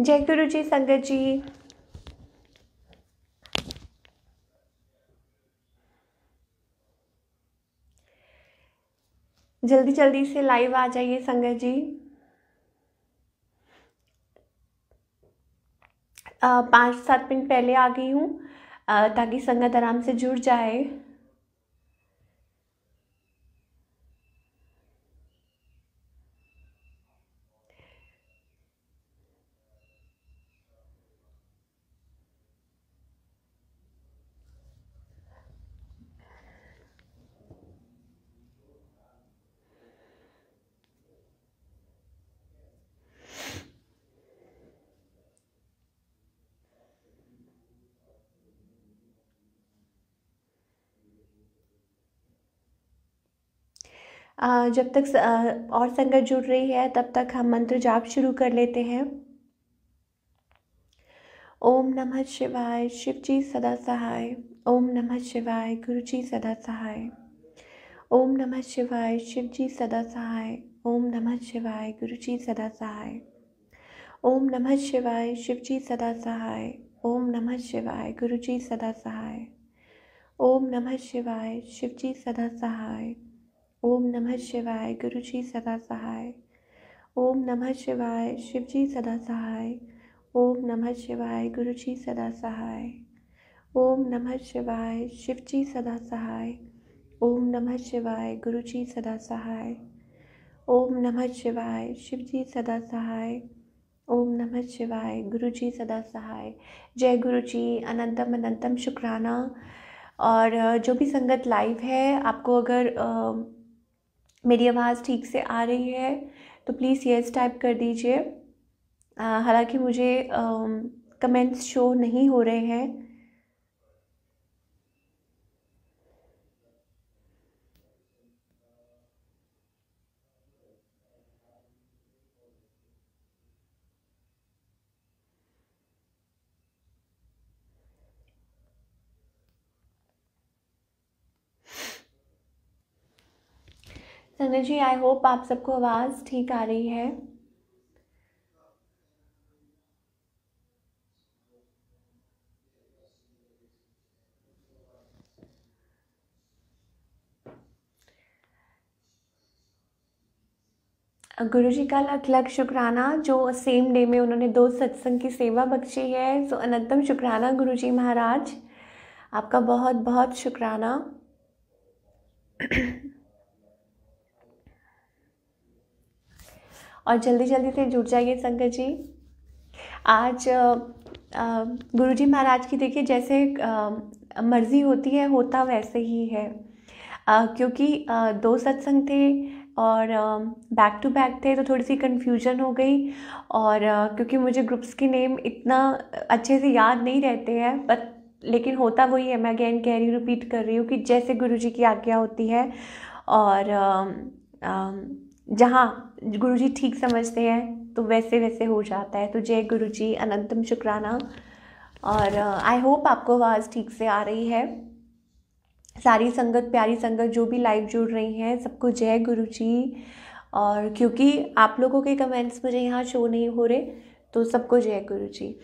जय गुरु जी संगत जी जल्दी जल्दी से लाइव आ जाइए संगत जी पाँच सात मिनट पहले आ गई हूँ ताकि संगत आराम से जुड़ जाए जब तक और संगत जुड़ रही है तब तक हम मंत्र जाप शुरू कर लेते हैं ओम नमः शिवाय शिव जी सदा सहाय ओम नमः शिवाय गुरु जी सदा सहाय ओम नमः शिवाय शिव जी सदा सहाय ओम नमः शिवाय गुरु जी सदा सहाय ओम नमः शिवाय शिव जी सदा सहाय ओम नमः शिवाय गुरु जी सदा सहाय ओम नमः शिवाय शिव जी सदा सहाय ओम नमः शिवाय गुरु जी सदा सहाय ओम नमः शिवाय शिव जी सदा सहाय ओम नमः शिवाय गुरु जी सदा सहाय ओम नमः शिवाय शिव जी सदा सहाय ओम नमः शिवाय गुरु जी सदा सहाय ओम नमः शिवाय शिव जी सदा सहाय ओम नमः शिवाय गुरु जी सदा सहाय जय गुरु जी अनंतम अनंतम शुक्राना और जो भी संगत लाइव है आपको अगर मेरी आवाज़ ठीक से आ रही है तो प्लीज़ येस टाइप कर दीजिए हालांकि मुझे कमेंट्स शो नहीं हो रहे हैं सुनने जी आई होप आप सबको आवाज़ ठीक आ रही है गुरु जी का लख लख शुक्राना जो सेम डे में उन्होंने दो सत्संग की सेवा बख्शी है सो अनंतम शुक्राना गुरु जी महाराज आपका बहुत बहुत शुक्राना और जल्दी जल्दी से जुड़ जाइए शंकर जी आज गुरु जी महाराज की देखिए जैसे मर्ज़ी होती है होता वैसे ही है आ, क्योंकि आ, दो सत्संग थे और बैक टू बैक थे तो थोड़ी सी कन्फ्यूजन हो गई और आ, क्योंकि मुझे ग्रुप्स के नेम इतना अच्छे से याद नहीं रहते हैं बट लेकिन होता वही है मैं अगेन कह रही हूँ रिपीट कर रही हूँ कि जैसे गुरु जी की आज्ञा होती है और जहाँ गुरु जी ठीक समझते हैं तो वैसे वैसे हो जाता है तो जय गुरु जी अनंतम शुक्राना और आई होप आपको आवाज़ ठीक से आ रही है सारी संगत प्यारी संगत जो भी लाइव जुड़ रही हैं सबको जय गुरु जी और क्योंकि आप लोगों के कमेंट्स मुझे यहाँ शो नहीं हो रहे तो सबको जय गुरु जी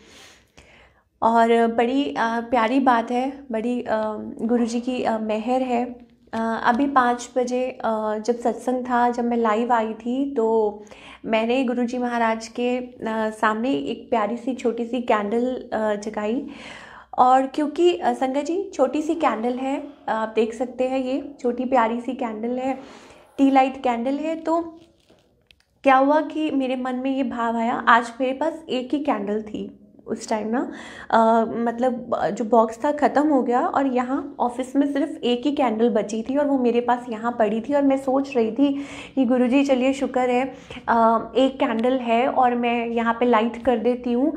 और बड़ी प्यारी बात है बड़ी गुरु जी की मेहर है अभी पाँच बजे जब सत्संग था जब मैं लाइव आई थी तो मैंने गुरुजी महाराज के सामने एक प्यारी सी छोटी सी कैंडल जगाई और क्योंकि संगत जी छोटी सी कैंडल है आप देख सकते हैं ये छोटी प्यारी सी कैंडल है टी लाइट कैंडल है तो क्या हुआ कि मेरे मन में ये भाव आया आज मेरे पास एक ही कैंडल थी उस टाइम ना आ, मतलब जो बॉक्स था ख़त्म हो गया और यहाँ ऑफिस में सिर्फ एक ही कैंडल बची थी और वो मेरे पास यहाँ पड़ी थी और मैं सोच रही थी कि गुरुजी चलिए शुक्र है आ, एक कैंडल है और मैं यहाँ पे लाइट कर देती हूँ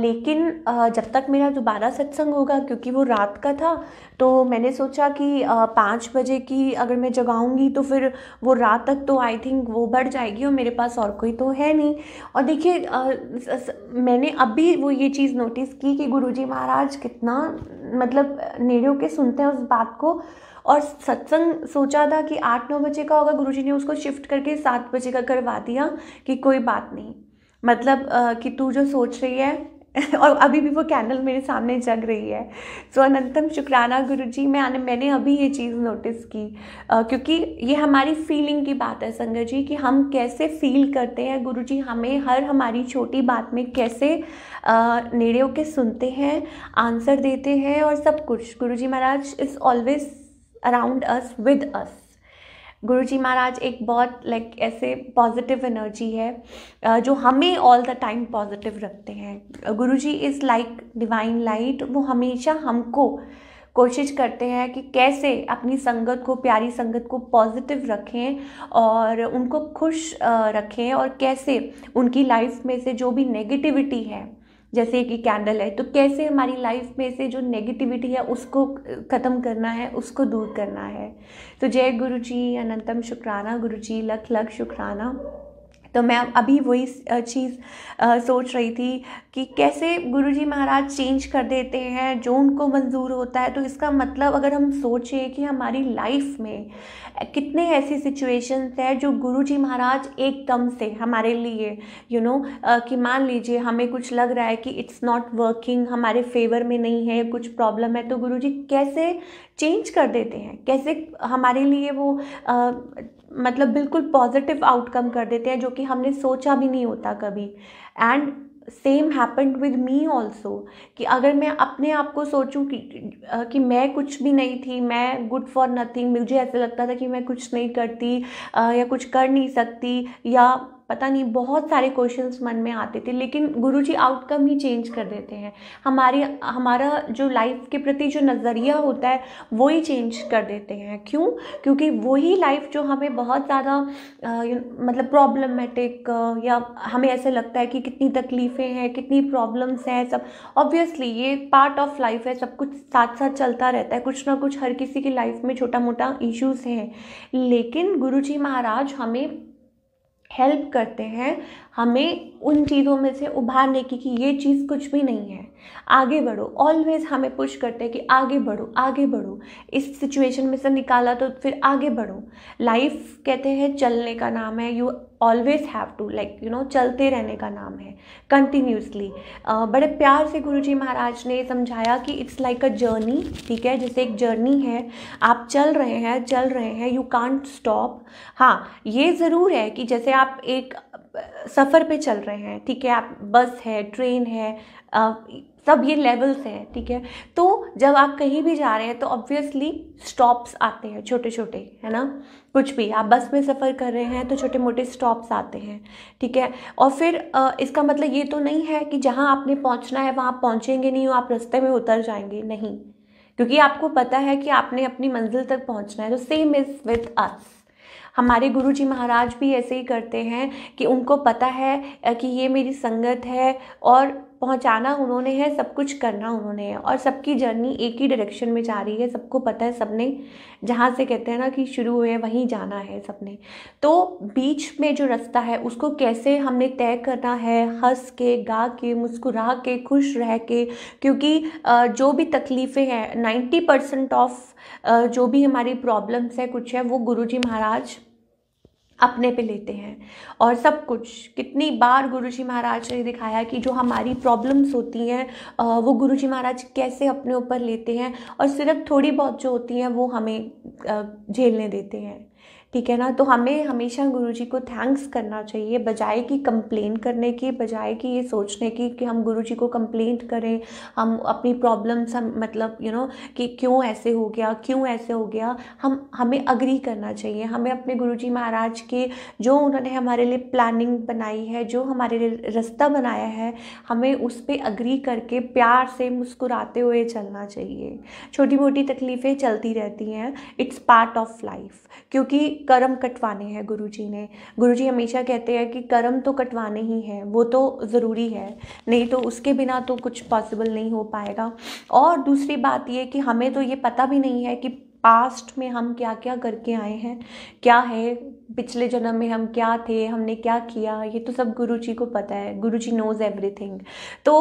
लेकिन आ, जब तक मेरा दोबारा सत्संग होगा क्योंकि वो रात का था तो मैंने सोचा कि पाँच बजे की अगर मैं जगाऊँगी तो फिर वो रात तक तो आई थिंक वो बढ़ जाएगी और मेरे पास और कोई तो है नहीं और देखिए मैंने अभी वो ये चीज़ नोटिस की कि गुरुजी महाराज कितना मतलब नेड़ियों के सुनते हैं उस बात को और सत्संग सोचा था कि आठ नौ बजे का होगा गुरुजी ने उसको शिफ्ट करके सात बजे का करवा दिया कि कोई बात नहीं मतलब कि तू जो सोच रही है और अभी भी वो कैंडल मेरे सामने जग रही है सो तो so, अनंतम शुक्राना गुरु जी मैं मैंने अभी ये चीज़ नोटिस की uh, क्योंकि ये हमारी फीलिंग की बात है संगत जी कि हम कैसे फील करते हैं गुरु जी हमें हर हमारी छोटी बात में कैसे uh, नेड़े होकर सुनते हैं आंसर देते हैं और सब कुछ Guru ji Maharaj is always around us with us Guru ji महाराज एक बहुत लाइक ऐसे पॉजिटिव एनर्जी है जो हमें ऑल द टाइम पॉजिटिव रखते हैं Guru ji is like divine light वो हमेशा हमको कोशिश करते हैं कि कैसे अपनी संगत को प्यारी संगत को पॉजिटिव रखें और उनको खुश रखें और कैसे उनकी लाइफ में से जो भी नेगेटिविटी है जैसे कि कैंडल है तो कैसे हमारी लाइफ में से जो नेगेटिविटी है उसको ख़त्म करना है उसको दूर करना है तो जय गुरु जी अनंतम शुक्राना गुरु जी लख लख शुक्राना तो मैं अभी वही चीज़ सोच रही थी कि कैसे गुरुजी महाराज चेंज कर देते हैं जो उनको मंजूर होता है तो इसका मतलब अगर हम सोचें कि हमारी लाइफ में कितने ऐसी सिचुएशंस है जो गुरुजी महाराज एकदम से हमारे लिए यू you नो know, कि मान लीजिए हमें कुछ लग रहा है कि इट्स नॉट वर्किंग हमारे फेवर में नहीं है कुछ प्रॉब्लम है तो गुरु कैसे चेंज कर देते हैं कैसे हमारे लिए वो आ, मतलब बिल्कुल पॉजिटिव आउटकम कर देते हैं जो कि हमने सोचा भी नहीं होता कभी and same happen with me also कि अगर मैं अपने आप को सोचूं कि कि मैं कुछ भी नहीं थी मैं गुड फॉर नथिंग मुझे ऐसा लगता था कि मैं कुछ नहीं करती या कुछ कर नहीं सकती या पता नहीं बहुत सारे क्वेश्चंस मन में आते थे लेकिन गुरुजी आउटकम ही चेंज कर देते हैं हमारी हमारा जो लाइफ के प्रति जो नज़रिया होता है वो ही चेंज कर देते हैं क्यों क्योंकि वही लाइफ जो हमें बहुत ज़्यादा मतलब प्रॉब्लमेटिक या हमें ऐसे लगता है कि कितनी तकलीफ़ें हैं कितनी प्रॉब्लम्स हैं सब ऑब्वियसली ये पार्ट ऑफ लाइफ है सब कुछ साथ साथ चलता रहता है कुछ ना कुछ हर किसी की लाइफ में छोटा मोटा इश्यूज़ हैं लेकिन गुरु जी महाराज हमें हेल्प करते हैं हमें उन चीज़ों में से उभारने की कि ये चीज़ कुछ भी नहीं है आगे बढ़ो ऑलवेज हमें पुश करते हैं कि आगे बढ़ो आगे बढ़ो इस सिचुएशन में से निकाला तो फिर आगे बढ़ो लाइफ कहते हैं चलने का नाम है you always have to like you know चलते रहने का नाम है कंटिन्यूसली uh, बड़े प्यार से गुरु जी महाराज ने समझाया कि इट्स लाइक अ जर्नी ठीक है जैसे एक जर्नी है आप चल रहे हैं चल रहे हैं यू कॉन्ट स्टॉप हाँ ये ज़रूर है कि जैसे आप एक सफ़र पे चल रहे हैं ठीक है आप बस है ट्रेन है uh, सब ये लेवल्स हैं ठीक है तो जब आप कहीं भी जा रहे हैं तो ऑब्वियसली स्टॉप्स आते हैं छोटे छोटे है ना कुछ भी आप बस में सफ़र कर रहे हैं तो छोटे मोटे स्टॉप्स आते हैं ठीक है और फिर इसका मतलब ये तो नहीं है कि जहाँ आपने पहुँचना है वहाँ पहुँचेंगे नहीं आप रस्ते में उतर जाएंगे नहीं क्योंकि आपको पता है कि आपने अपनी मंजिल तक पहुँचना है तो सेम इज़ विथ अस हमारे गुरु जी महाराज भी ऐसे ही करते हैं कि उनको पता है कि ये मेरी संगत है और पहुंचाना उन्होंने है सब कुछ करना उन्होंने है और सबकी जर्नी एक ही डायरेक्शन में जा रही है सबको पता है सबने जहाँ से कहते हैं ना कि शुरू हुए वहीं जाना है सबने तो बीच में जो रास्ता है उसको कैसे हमने तय करना है हंस के गा के मुस्कुरा के खुश रह के क्योंकि जो भी तकलीफ़ें हैं नाइन्टी परसेंट ऑफ जो भी हमारी प्रॉब्लम्स है कुछ है वो गुरु महाराज अपने पे लेते हैं और सब कुछ कितनी बार गुरु जी महाराज ने दिखाया कि जो हमारी प्रॉब्लम्स होती हैं वो गुरु जी महाराज कैसे अपने ऊपर लेते हैं और सिर्फ थोड़ी बहुत जो होती हैं वो हमें झेलने देते हैं ठीक है ना तो हमें हमेशा गुरुजी को थैंक्स करना चाहिए बजाय कि कंप्लेन करने की बजाय कि ये सोचने की कि हम गुरुजी को कंप्लेंट करें हम अपनी प्रॉब्लम्स हम मतलब यू you नो know, कि क्यों ऐसे हो गया क्यों ऐसे हो गया हम हमें अग्री करना चाहिए हमें अपने गुरुजी महाराज के जो उन्होंने हमारे लिए प्लानिंग बनाई है जो हमारे लिए रास्ता बनाया है हमें उस पर अग्री करके प्यार से मुस्कुराते हुए चलना चाहिए छोटी मोटी तकलीफ़ें चलती रहती हैं इट्स पार्ट ऑफ लाइफ क्योंकि कर्म कटवाने हैं गुरु जी ने गुरु जी हमेशा कहते हैं कि कर्म तो कटवाने ही हैं वो तो ज़रूरी है नहीं तो उसके बिना तो कुछ पॉसिबल नहीं हो पाएगा और दूसरी बात ये कि हमें तो ये पता भी नहीं है कि पास्ट में हम क्या क्या करके आए हैं क्या है पिछले जन्म में हम क्या थे हमने क्या किया ये तो सब गुरु जी को पता है गुरु जी नोज़ एवरीथिंग तो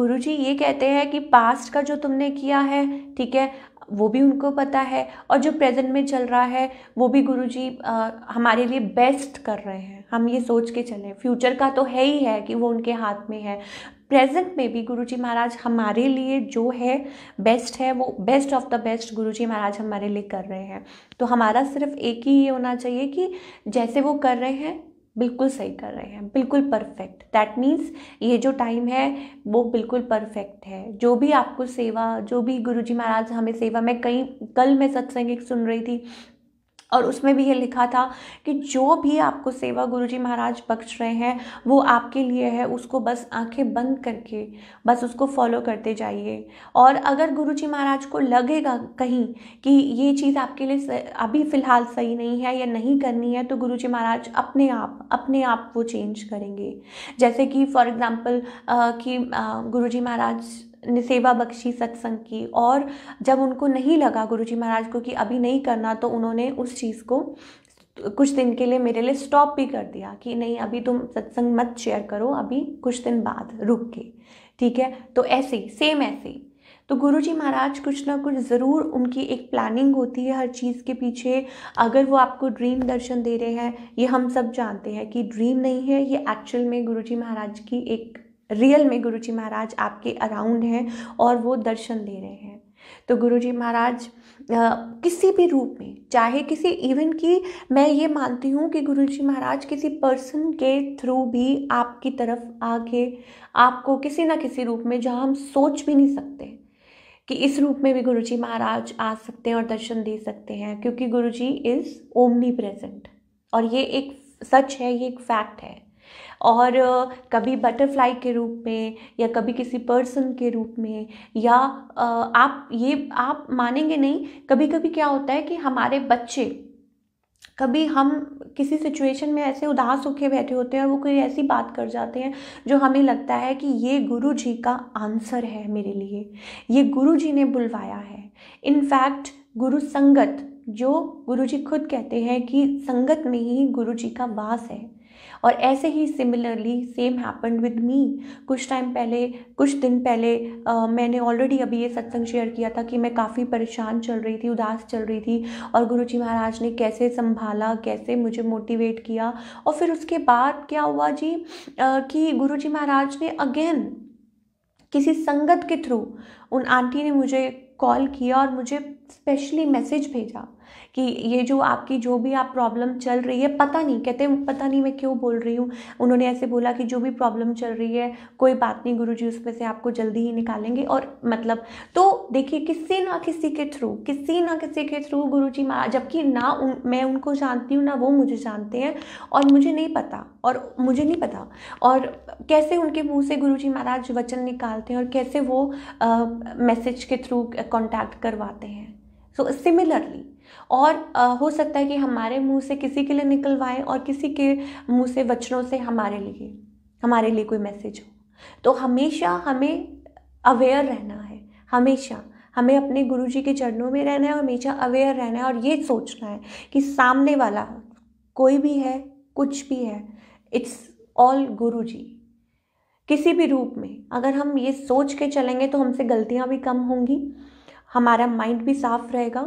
गुरु जी ये कहते हैं कि पास्ट का जो तुमने किया है ठीक है वो भी उनको पता है और जो प्रेजेंट में चल रहा है वो भी गुरु जी हमारे लिए बेस्ट कर रहे हैं हम ये सोच के चलें फ्यूचर का तो है ही है कि वो उनके हाथ में है प्रेजेंट में भी गुरु जी महाराज हमारे लिए जो है बेस्ट है वो बेस्ट ऑफ द बेस्ट गुरु जी महाराज हमारे लिए कर रहे हैं तो हमारा सिर्फ एक ही ये होना चाहिए कि जैसे वो कर रहे हैं बिल्कुल सही कर रहे हैं बिल्कुल परफेक्ट दैट मीन्स ये जो टाइम है वो बिल्कुल परफेक्ट है जो भी आपको सेवा जो भी गुरुजी महाराज हमें सेवा मैं कहीं कल मैं सत्संग एक सुन रही थी और उसमें भी ये लिखा था कि जो भी आपको सेवा गुरु जी महाराज बख्श रहे हैं वो आपके लिए है उसको बस आंखें बंद करके बस उसको फॉलो करते जाइए और अगर गुरु जी महाराज को लगेगा कहीं कि ये चीज़ आपके लिए अभी फ़िलहाल सही नहीं है या नहीं करनी है तो गुरु जी महाराज अपने आप अपने आप वो चेंज करेंगे जैसे कि फॉर एग्ज़ाम्पल कि गुरु जी महाराज सेवा बख्शी सत्संग की और जब उनको नहीं लगा गुरु जी महाराज को कि अभी नहीं करना तो उन्होंने उस चीज़ को कुछ दिन के लिए मेरे लिए स्टॉप भी कर दिया कि नहीं अभी तुम सत्संग मत शेयर करो अभी कुछ दिन बाद रुक के ठीक है तो ऐसे ही सेम ऐसे ही तो गुरु जी महाराज कुछ ना कुछ ज़रूर उनकी एक प्लानिंग होती है हर चीज़ के पीछे अगर वो आपको ड्रीम दर्शन दे रहे हैं ये हम सब जानते हैं कि ड्रीम नहीं है ये एक्चुअल में गुरु जी महाराज की एक रियल में गुरु जी महाराज आपके अराउंड हैं और वो दर्शन दे रहे हैं तो गुरु जी महाराज किसी भी रूप में चाहे किसी इवन की मैं ये मानती हूँ कि गुरु जी महाराज किसी पर्सन के थ्रू भी आपकी तरफ आके आपको किसी ना किसी रूप में जहाँ हम सोच भी नहीं सकते कि इस रूप में भी गुरु जी महाराज आ सकते हैं और दर्शन दे सकते हैं क्योंकि गुरु जी इज़ ओमनी प्रेजेंट और ये एक सच है ये एक फैक्ट है और कभी बटरफ्लाई के रूप में या कभी किसी पर्सन के रूप में या आप ये आप मानेंगे नहीं कभी कभी क्या होता है कि हमारे बच्चे कभी हम किसी सिचुएशन में ऐसे उदास होके बैठे होते हैं और वो कोई ऐसी बात कर जाते हैं जो हमें लगता है कि ये गुरु जी का आंसर है मेरे लिए ये गुरु जी ने बुलवाया है इनफैक्ट गुरु संगत जो गुरु जी खुद कहते हैं कि संगत में ही गुरु जी का वास है और ऐसे ही similarly same happen with me कुछ टाइम पहले कुछ दिन पहले आ, मैंने ऑलरेडी अभी ये सत्संग शेयर किया था कि मैं काफ़ी परेशान चल रही थी उदास चल रही थी और गुरु जी महाराज ने कैसे संभाला कैसे मुझे मोटिवेट किया और फिर उसके बाद क्या हुआ जी आ, कि गुरु जी महाराज ने अगेन किसी संगत के थ्रू उन आंटी ने मुझे कॉल किया और मुझे स्पेशली मैसेज भेजा कि ये जो आपकी जो भी आप प्रॉब्लम चल रही है पता नहीं कहते पता नहीं मैं क्यों बोल रही हूँ उन्होंने ऐसे बोला कि जो भी प्रॉब्लम चल रही है कोई बात नहीं गुरु जी उसमें से आपको जल्दी ही निकालेंगे और मतलब तो देखिए किसी ना किसी के थ्रू किसी ना किसी के थ्रू गुरु जी महाराज जबकि ना उन, मैं उनको जानती हूँ ना वो मुझे जानते हैं और मुझे नहीं पता और मुझे नहीं पता और कैसे उनके मुंह से गुरु जी महाराज वचन निकालते हैं और कैसे वो मैसेज के थ्रू कॉन्टैक्ट करवाते हैं सो सिमिलरली और हो सकता है कि हमारे मुंह से किसी के लिए निकलवाएं और किसी के मुंह से वचनों से हमारे लिए हमारे लिए कोई मैसेज हो तो हमेशा हमें अवेयर रहना है हमेशा हमें अपने गुरु जी के चरणों में रहना है हमेशा अवेयर रहना है और ये सोचना है कि सामने वाला कोई भी है कुछ भी है इट्स ऑल गुरु जी किसी भी रूप में अगर हम ये सोच के चलेंगे तो हमसे गलतियाँ भी कम होंगी हमारा माइंड भी साफ रहेगा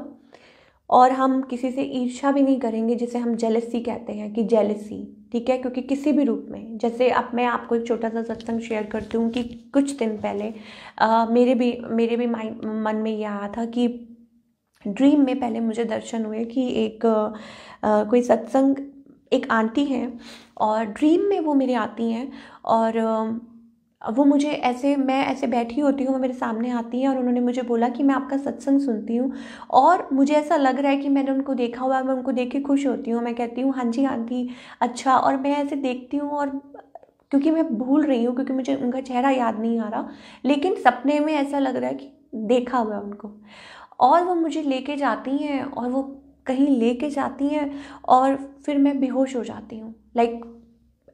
और हम किसी से ईर्ष्या भी नहीं करेंगे जिसे हम जेलसी कहते हैं कि जेलसी ठीक है क्योंकि किसी भी रूप में जैसे अब मैं आपको एक छोटा सा सत्संग शेयर करती हूँ कि कुछ दिन पहले आ, मेरे भी मेरे भी मन में यह आया था कि ड्रीम में पहले मुझे दर्शन हुए कि एक आ, कोई सत्संग एक आंटी हैं और ड्रीम में वो मेरे आती हैं और वो मुझे ऐसे मैं ऐसे बैठी होती हूँ मेरे सामने आती हैं और उन्होंने मुझे बोला कि मैं आपका सत्संग सुनती हूँ और मुझे ऐसा लग रहा है कि मैंने उनको देखा हुआ है मैं उनको देख के खुश होती हूँ मैं कहती हूँ हाँ जी आंटी हाँ अच्छा और मैं ऐसे देखती हूँ और क्योंकि मैं भूल रही हूँ क्योंकि मुझे उनका चेहरा याद नहीं आ रहा लेकिन सपने में ऐसा लग रहा है कि देखा हुआ है उनको और वो मुझे लेके जाती हैं और वो कहीं लेके जाती हैं और फिर मैं बेहोश हो जाती हूँ लाइक like,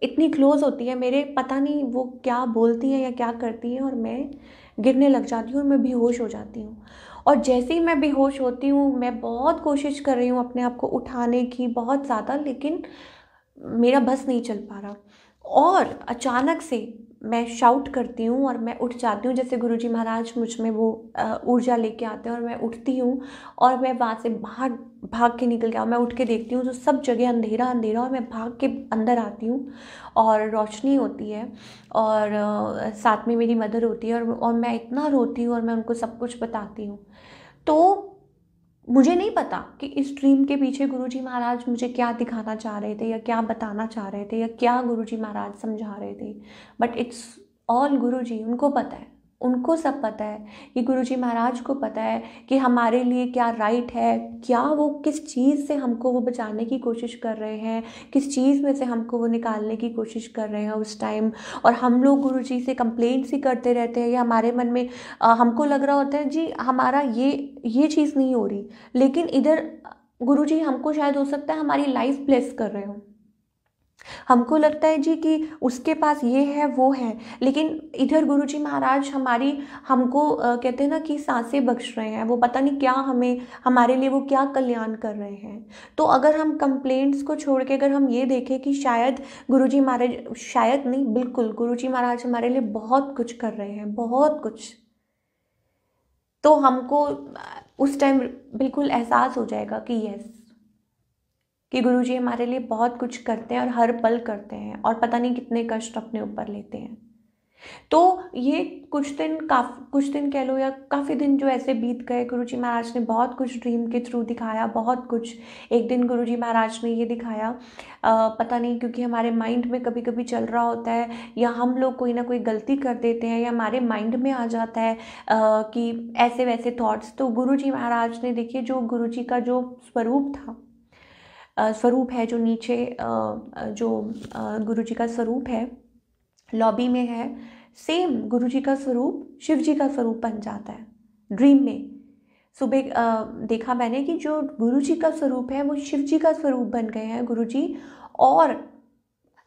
इतनी क्लोज़ होती है मेरे पता नहीं वो क्या बोलती हैं या क्या करती हैं और मैं गिरने लग जाती हूँ और मैं बेहोश हो जाती हूँ और जैसे ही मैं बेहोश होती हूँ मैं बहुत कोशिश कर रही हूँ अपने आप को उठाने की बहुत ज़्यादा लेकिन मेरा बस नहीं चल पा रहा और अचानक से मैं शाउट करती हूँ और मैं उठ जाती हूँ जैसे गुरु जी महाराज मुझ में वो ऊर्जा लेके आते हैं और मैं उठती हूँ और मैं वहाँ से बाहर भाग के निकल गया मैं उठ के देखती हूँ तो सब जगह अंधेरा अंधेरा और मैं भाग के अंदर आती हूँ और रोशनी होती है और साथ में मेरी मदर होती है और मैं इतना रोती हूँ और मैं उनको सब कुछ बताती हूँ तो मुझे नहीं पता कि इस ड्रीम के पीछे गुरुजी महाराज मुझे क्या दिखाना चाह रहे थे या क्या बताना चाह रहे थे या क्या गुरुजी महाराज समझा रहे थे बट इट्स ऑल गुरुजी उनको पता है उनको सब पता है कि जी महाराज को पता है कि हमारे लिए क्या राइट है क्या वो किस चीज़ से हमको वो बचाने की कोशिश कर रहे हैं किस चीज़ में से हमको वो निकालने की कोशिश कर रहे हैं उस टाइम और हम लोग गुरु जी से कंप्लेंट्स ही करते रहते हैं या हमारे मन में आ, हमको लग रहा होता है जी हमारा ये ये चीज़ नहीं हो रही लेकिन इधर गुरु जी हमको शायद हो सकता है हमारी लाइफ ब्लेस कर रहे हों हमको लगता है जी कि उसके पास ये है वो है लेकिन इधर गुरु जी महाराज हमारी हमको कहते हैं ना कि सांसें बख्श रहे हैं वो पता नहीं क्या हमें हमारे लिए वो क्या कल्याण कर रहे हैं तो अगर हम कंप्लेंट्स को छोड़ के अगर हम ये देखें कि शायद गुरु जी महाराज शायद नहीं बिल्कुल गुरु जी महाराज हमारे लिए बहुत कुछ कर रहे हैं बहुत कुछ तो हमको उस टाइम बिल्कुल एहसास हो जाएगा कि यस कि गुरु जी हमारे लिए बहुत कुछ करते हैं और हर पल करते हैं और पता नहीं कितने कष्ट अपने ऊपर लेते हैं तो ये कुछ दिन काफ कुछ दिन कह लो या काफ़ी दिन जो ऐसे बीत गए गुरु जी महाराज ने बहुत कुछ ड्रीम के थ्रू दिखाया बहुत कुछ एक दिन गुरु जी महाराज ने ये दिखाया आ, पता नहीं क्योंकि हमारे माइंड में कभी कभी चल रहा होता है या हम लोग कोई ना कोई गलती कर देते हैं या हमारे माइंड में आ जाता है आ, कि ऐसे वैसे थॉट्स तो गुरु जी महाराज ने देखिए जो गुरु जी का जो स्वरूप था स्वरूप है जो नीचे जो गुरु जी का स्वरूप है लॉबी में है सेम गुरु जी का स्वरूप शिव जी का स्वरूप बन जाता है ड्रीम में सुबह देखा मैंने कि जो गुरु जी का स्वरूप है वो शिव जी का स्वरूप बन गए हैं गुरु जी और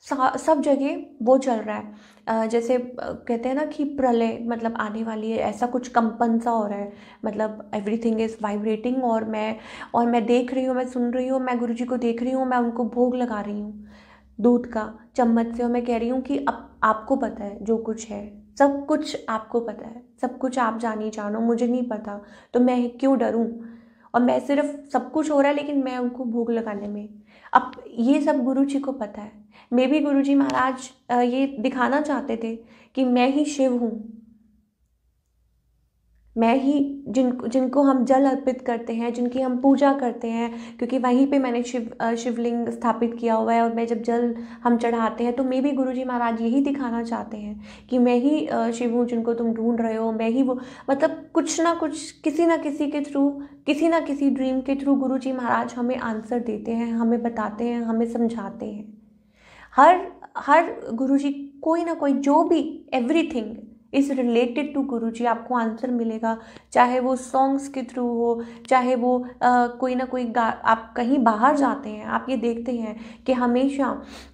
सब जगह वो चल रहा है जैसे कहते हैं ना कि प्रलय मतलब आने वाली है ऐसा कुछ कंपन सा हो रहा है मतलब एवरीथिंग इज़ वाइब्रेटिंग और मैं और मैं देख रही हूँ मैं सुन रही हूँ मैं गुरु जी को देख रही हूँ मैं उनको भोग लगा रही हूँ दूध का चम्मच से और मैं कह रही हूँ कि अब आपको पता है जो कुछ है सब कुछ आपको पता है सब कुछ आप जानी जानो मुझे नहीं पता तो मैं क्यों डरूँ और मैं सिर्फ सब कुछ हो रहा है लेकिन मैं उनको भोग लगाने में अब ये सब गुरु जी को पता है मे भी गुरु जी महाराज ये दिखाना चाहते थे कि मैं ही शिव हूँ मैं ही जिन जिनको हम जल अर्पित करते हैं जिनकी हम पूजा करते हैं क्योंकि वहीं पे मैंने शिव शिवलिंग स्थापित किया हुआ है और मैं जब जल हम चढ़ाते हैं तो मे भी गुरु जी महाराज यही दिखाना चाहते हैं कि मैं ही शिव हूँ जिनको तुम ढूंढ रहे हो मैं ही वो मतलब कुछ ना कुछ किसी ना किसी के थ्रू किसी ना किसी ड्रीम के थ्रू गुरु जी महाराज हमें आंसर देते हैं हमें बताते हैं हमें समझाते हैं हर हर गुरु जी कोई ना कोई जो भी एवरी थिंग is related to Guru ji आपको आंसर मिलेगा चाहे वो सॉन्ग्स के थ्रू हो चाहे वो आ, कोई ना कोई गा आप कहीं बाहर जाते हैं आप ये देखते हैं कि हमेशा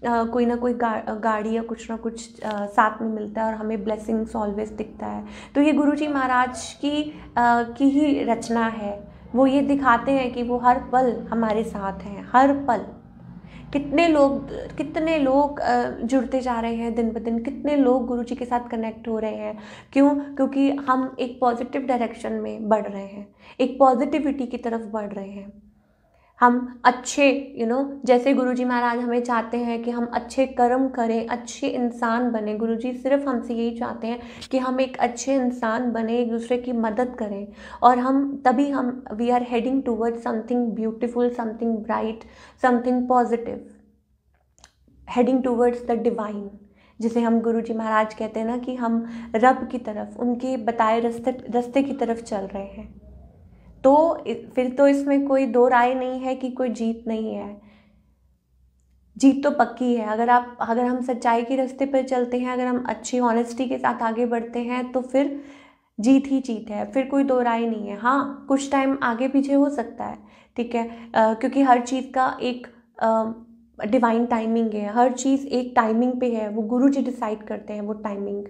आ, कोई ना कोई गा, गाड़ी या कुछ ना कुछ आ, साथ में मिलता है और हमें ब्लेसिंग्स ऑलवेज दिखता है तो ये गुरु जी महाराज की आ, की ही रचना है वो ये दिखाते हैं कि वो हर पल हमारे साथ हैं हर पल कितने लोग कितने लोग जुड़ते जा रहे हैं दिन ब दिन कितने लोग गुरु जी के साथ कनेक्ट हो रहे हैं क्यों क्योंकि हम एक पॉजिटिव डायरेक्शन में बढ़ रहे हैं एक पॉजिटिविटी की तरफ बढ़ रहे हैं हम अच्छे यू you नो know, जैसे गुरुजी महाराज हमें चाहते हैं कि हम अच्छे कर्म करें अच्छे इंसान बने गुरुजी सिर्फ हमसे यही चाहते हैं कि हम एक अच्छे इंसान बने एक दूसरे की मदद करें और हम तभी हम we are heading toward something beautiful something bright something positive heading towards the divine जिसे हम गुरु जी महाराज कहते हैं ना कि हम रब की तरफ उनके बताए रस्ते रस्ते की तरफ चल रहे हैं तो फिर तो इसमें कोई दो राय नहीं है कि कोई जीत नहीं है जीत तो पक्की है अगर आप अगर हम सच्चाई के रास्ते पर चलते हैं अगर हम अच्छी ऑनेस्टी के साथ आगे बढ़ते हैं तो फिर जीत ही जीत है फिर कोई दो राय नहीं है हाँ कुछ टाइम आगे पीछे हो सकता है ठीक है आ, क्योंकि हर चीज़ का एक डिवाइन टाइमिंग है हर चीज़ एक टाइमिंग पे है वो गुरु जी डिसाइड करते हैं वो timing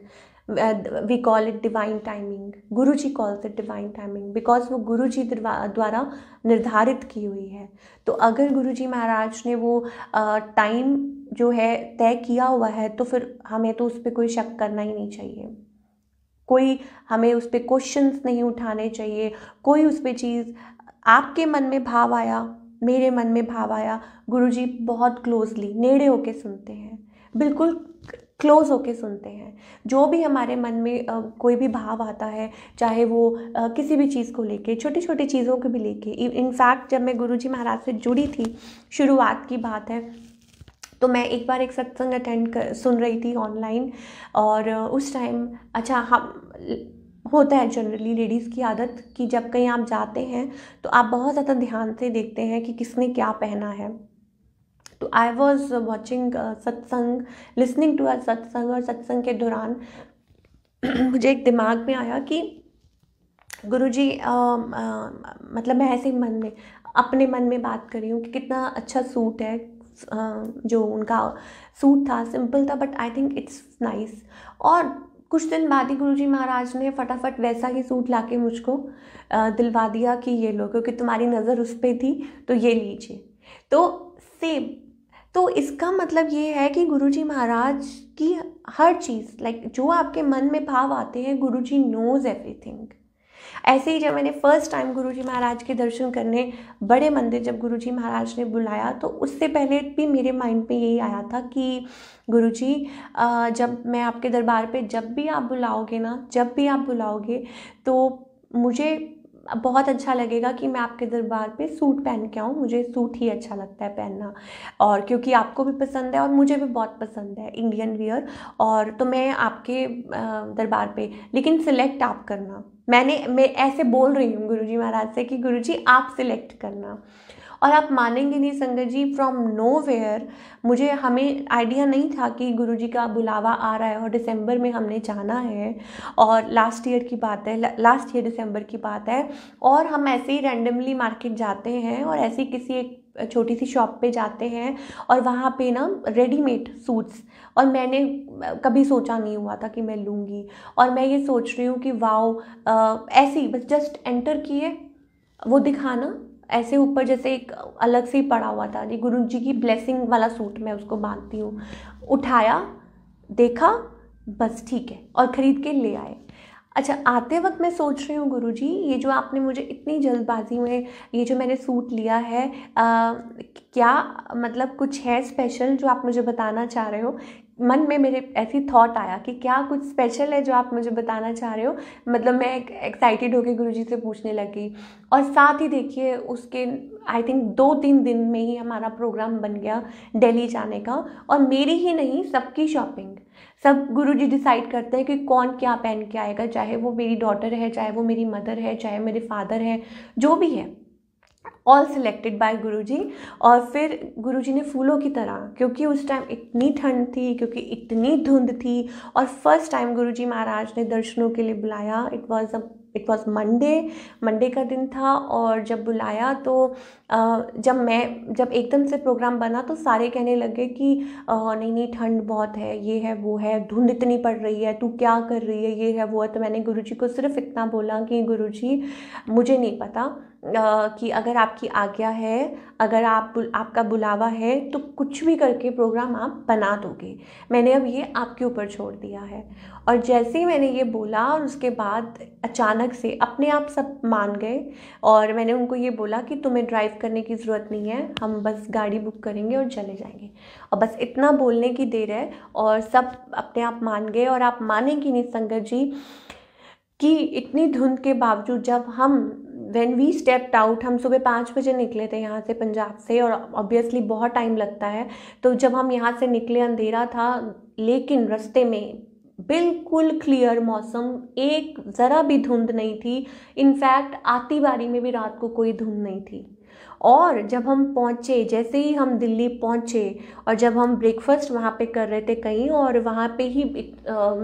we call it divine timing Guru ji calls it divine timing because वो गुरु जी द्वारा निर्धारित की हुई है तो अगर गुरु जी महाराज ने वो टाइम uh, जो है तय किया हुआ है तो फिर हमें तो उस पर कोई शक करना ही नहीं चाहिए कोई हमें उस पर क्वेश्चंस नहीं उठाने चाहिए कोई उस पर चीज़ आपके मन में भाव आया मेरे मन में भाव आया गुरु जी बहुत क्लोजली नेड़े होके सुनते हैं बिल्कुल क्लोज होके सुनते हैं जो भी हमारे मन में आ, कोई भी भाव आता है चाहे वो आ, किसी भी चीज़ को लेके छोटी छोटी चीज़ों को भी लेके इनफैक्ट जब मैं गुरुजी महाराज से जुड़ी थी शुरुआत की बात है तो मैं एक बार एक सत्संग अटेंड कर सुन रही थी ऑनलाइन और उस टाइम अच्छा हम होता है जनरली लेडीज़ की आदत कि जब कहीं आप जाते हैं तो आप बहुत ज़्यादा ध्यान से देखते हैं कि किसने क्या पहना है तो I was watching satsang listening to a satsang और सत्संग के दौरान मुझे एक दिमाग में आया कि गुरु जी आ, आ, मतलब मैं ऐसे मन में अपने मन में बात कर रही हूँ कि कितना अच्छा सूट है जो उनका सूट था सिंपल था but I think it's nice और कुछ दिन बाद ही गुरु जी महाराज ने फटाफट वैसा ही सूट ला मुझको दिलवा दिया कि ये लो क्योंकि तुम्हारी नज़र उस पर थी तो ये लीजिए तो सेम तो इसका मतलब ये है कि गुरु जी महाराज की हर चीज़ लाइक जो आपके मन में भाव आते हैं गुरु जी नोज़ एवरीथिंग ऐसे ही जब मैंने फ़र्स्ट टाइम गुरु जी महाराज के दर्शन करने बड़े मंदिर जब गुरु जी महाराज ने बुलाया तो उससे पहले भी मेरे माइंड में यही आया था कि गुरु जी जब मैं आपके दरबार पे जब भी आप बुलाओगे ना जब भी आप बुलाओगे तो मुझे बहुत अच्छा लगेगा कि मैं आपके दरबार पे सूट पहन के आऊँ मुझे सूट ही अच्छा लगता है पहनना और क्योंकि आपको भी पसंद है और मुझे भी बहुत पसंद है इंडियन वियर और तो मैं आपके दरबार पे लेकिन सिलेक्ट आप करना मैंने मैं ऐसे बोल रही हूँ गुरुजी महाराज से कि गुरुजी आप सिलेक्ट करना और आप मानेंगे नहीं संगत जी फ्रॉम नो वेयर मुझे हमें आइडिया नहीं था कि गुरु जी का बुलावा आ रहा है और दिसंबर में हमने जाना है और लास्ट ईयर की बात है लास्ट ईयर दिसंबर की बात है और हम ऐसे ही रैंडमली मार्केट जाते हैं और ऐसे ही किसी एक छोटी सी शॉप पे जाते हैं और वहाँ पे ना रेडीमेड सूट्स और मैंने कभी सोचा नहीं हुआ था कि मैं लूँगी और मैं ये सोच रही हूँ कि वाओ ऐसे ही बस जस्ट एंटर किए वो दिखाना ऐसे ऊपर जैसे एक अलग से ही पड़ा हुआ था जी गुरु जी की ब्लेसिंग वाला सूट मैं उसको बांधती हूँ उठाया देखा बस ठीक है और ख़रीद के ले आए अच्छा आते वक्त मैं सोच रही हूँ गुरु जी ये जो आपने मुझे इतनी जल्दबाजी में ये जो मैंने सूट लिया है आ, क्या मतलब कुछ है स्पेशल जो आप मुझे बताना चाह रहे हो मन में मेरे ऐसी थॉट आया कि क्या कुछ स्पेशल है जो आप मुझे बताना चाह रहे हो मतलब मैं एक्साइटेड होकर गुरु जी से पूछने लगी और साथ ही देखिए उसके आई थिंक दो तीन दिन में ही हमारा प्रोग्राम बन गया दिल्ली जाने का और मेरी ही नहीं सबकी शॉपिंग सब गुरु जी डिसाइड करते हैं कि कौन क्या पहन के आएगा चाहे वो मेरी डॉटर है चाहे वो मेरी मदर है चाहे मेरे फादर है जो भी है ऑल सिलेक्टेड बाय गुरुजी और फिर गुरुजी ने फूलों की तरह क्योंकि उस टाइम इतनी ठंड थी क्योंकि इतनी धुंध थी और फर्स्ट टाइम गुरुजी महाराज ने दर्शनों के लिए बुलाया it was a it was Monday Monday का दिन था और जब बुलाया तो जब मैं जब एकदम से प्रोग्राम बना तो सारे कहने लगे कि नहीं नहीं ठंड बहुत है ये है वो है धुंध इतनी पड़ रही है तू क्या कर रही है ये है वो है तो मैंने गुरुजी को सिर्फ इतना बोला कि गुरुजी मुझे नहीं पता कि अगर आपकी आज्ञा है अगर आप आपका बुलावा है तो कुछ भी करके प्रोग्राम आप बना दोगे मैंने अब ये आपके ऊपर छोड़ दिया है और जैसे ही मैंने ये बोला और उसके बाद अचानक से अपने आप सब मान गए और मैंने उनको ये बोला कि तुम्हें ड्राइव करने की ज़रूरत नहीं है हम बस गाड़ी बुक करेंगे और चले जाएंगे और बस इतना बोलने की देर है और सब अपने आप मान गए और आप मानेंगी नहीं संगत जी कि इतनी धुंध के बावजूद जब हम वेन वी स्टेप्ड आउट हम सुबह पाँच बजे निकले थे यहाँ से पंजाब से और ऑब्वियसली बहुत टाइम लगता है तो जब हम यहाँ से निकले अंधेरा था लेकिन रास्ते में बिल्कुल क्लियर मौसम एक ज़रा भी धुंध नहीं थी इनफैक्ट आती बारी में भी रात को कोई धुंध नहीं थी और जब हम पहुँचे जैसे ही हम दिल्ली पहुँचे और जब हम ब्रेकफास्ट वहाँ पे कर रहे थे कहीं और वहाँ पे ही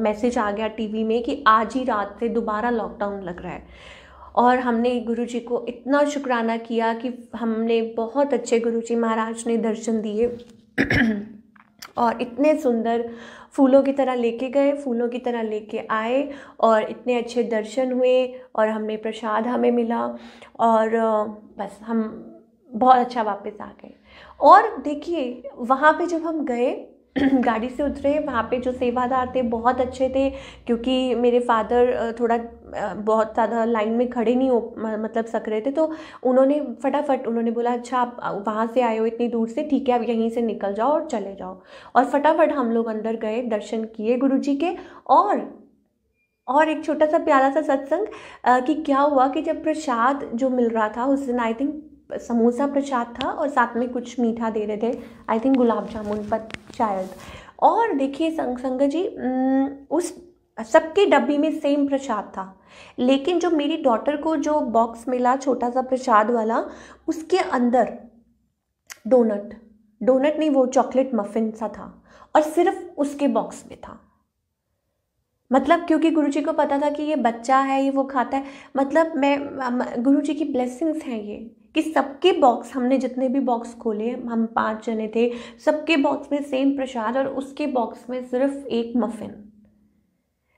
मैसेज आ गया टीवी में कि आज ही रात से दोबारा लॉकडाउन लग रहा है और हमने गुरु जी को इतना शुक्राना किया कि हमने बहुत अच्छे गुरु जी महाराज ने दर्शन दिए और इतने सुंदर फूलों की तरह लेके गए फूलों की तरह लेके आए और इतने अच्छे दर्शन हुए और हमने प्रसाद हमें मिला और बस हम बहुत अच्छा वापस आ गए और देखिए वहाँ पे जब हम गए गाड़ी से उतरे वहाँ पे जो सेवादार थे बहुत अच्छे थे क्योंकि मेरे फादर थोड़ा बहुत ज़्यादा लाइन में खड़े नहीं हो मतलब सक रहे थे तो उन्होंने फटाफट उन्होंने बोला अच्छा आप वहाँ से आए हो इतनी दूर से ठीक है आप यहीं से निकल जाओ और चले जाओ और फटाफट हम लोग अंदर गए दर्शन किए गुरु जी के और और एक छोटा सा प्यारा सा सत्संग कि क्या हुआ कि जब प्रसाद जो मिल रहा था उस दिन आई थिंक समोसा प्रसाद था और साथ में कुछ मीठा दे रहे थे आई थिंक गुलाब जामुन पर शायद और देखिए संग संग जी उस सबके डब्बी में सेम प्रसाद था लेकिन जो मेरी डॉटर को जो बॉक्स मिला छोटा सा प्रसाद वाला उसके अंदर डोनट डोनट नहीं वो चॉकलेट मफिन सा था और सिर्फ उसके बॉक्स में था मतलब क्योंकि गुरुजी को पता था कि ये बच्चा है ये वो खाता है मतलब मैं गुरुजी की ब्लेसिंग्स हैं ये कि सबके बॉक्स हमने जितने भी बॉक्स खोले हम पाँच जने थे सबके बॉक्स में सेम प्रसाद और उसके बॉक्स में सिर्फ एक मफिन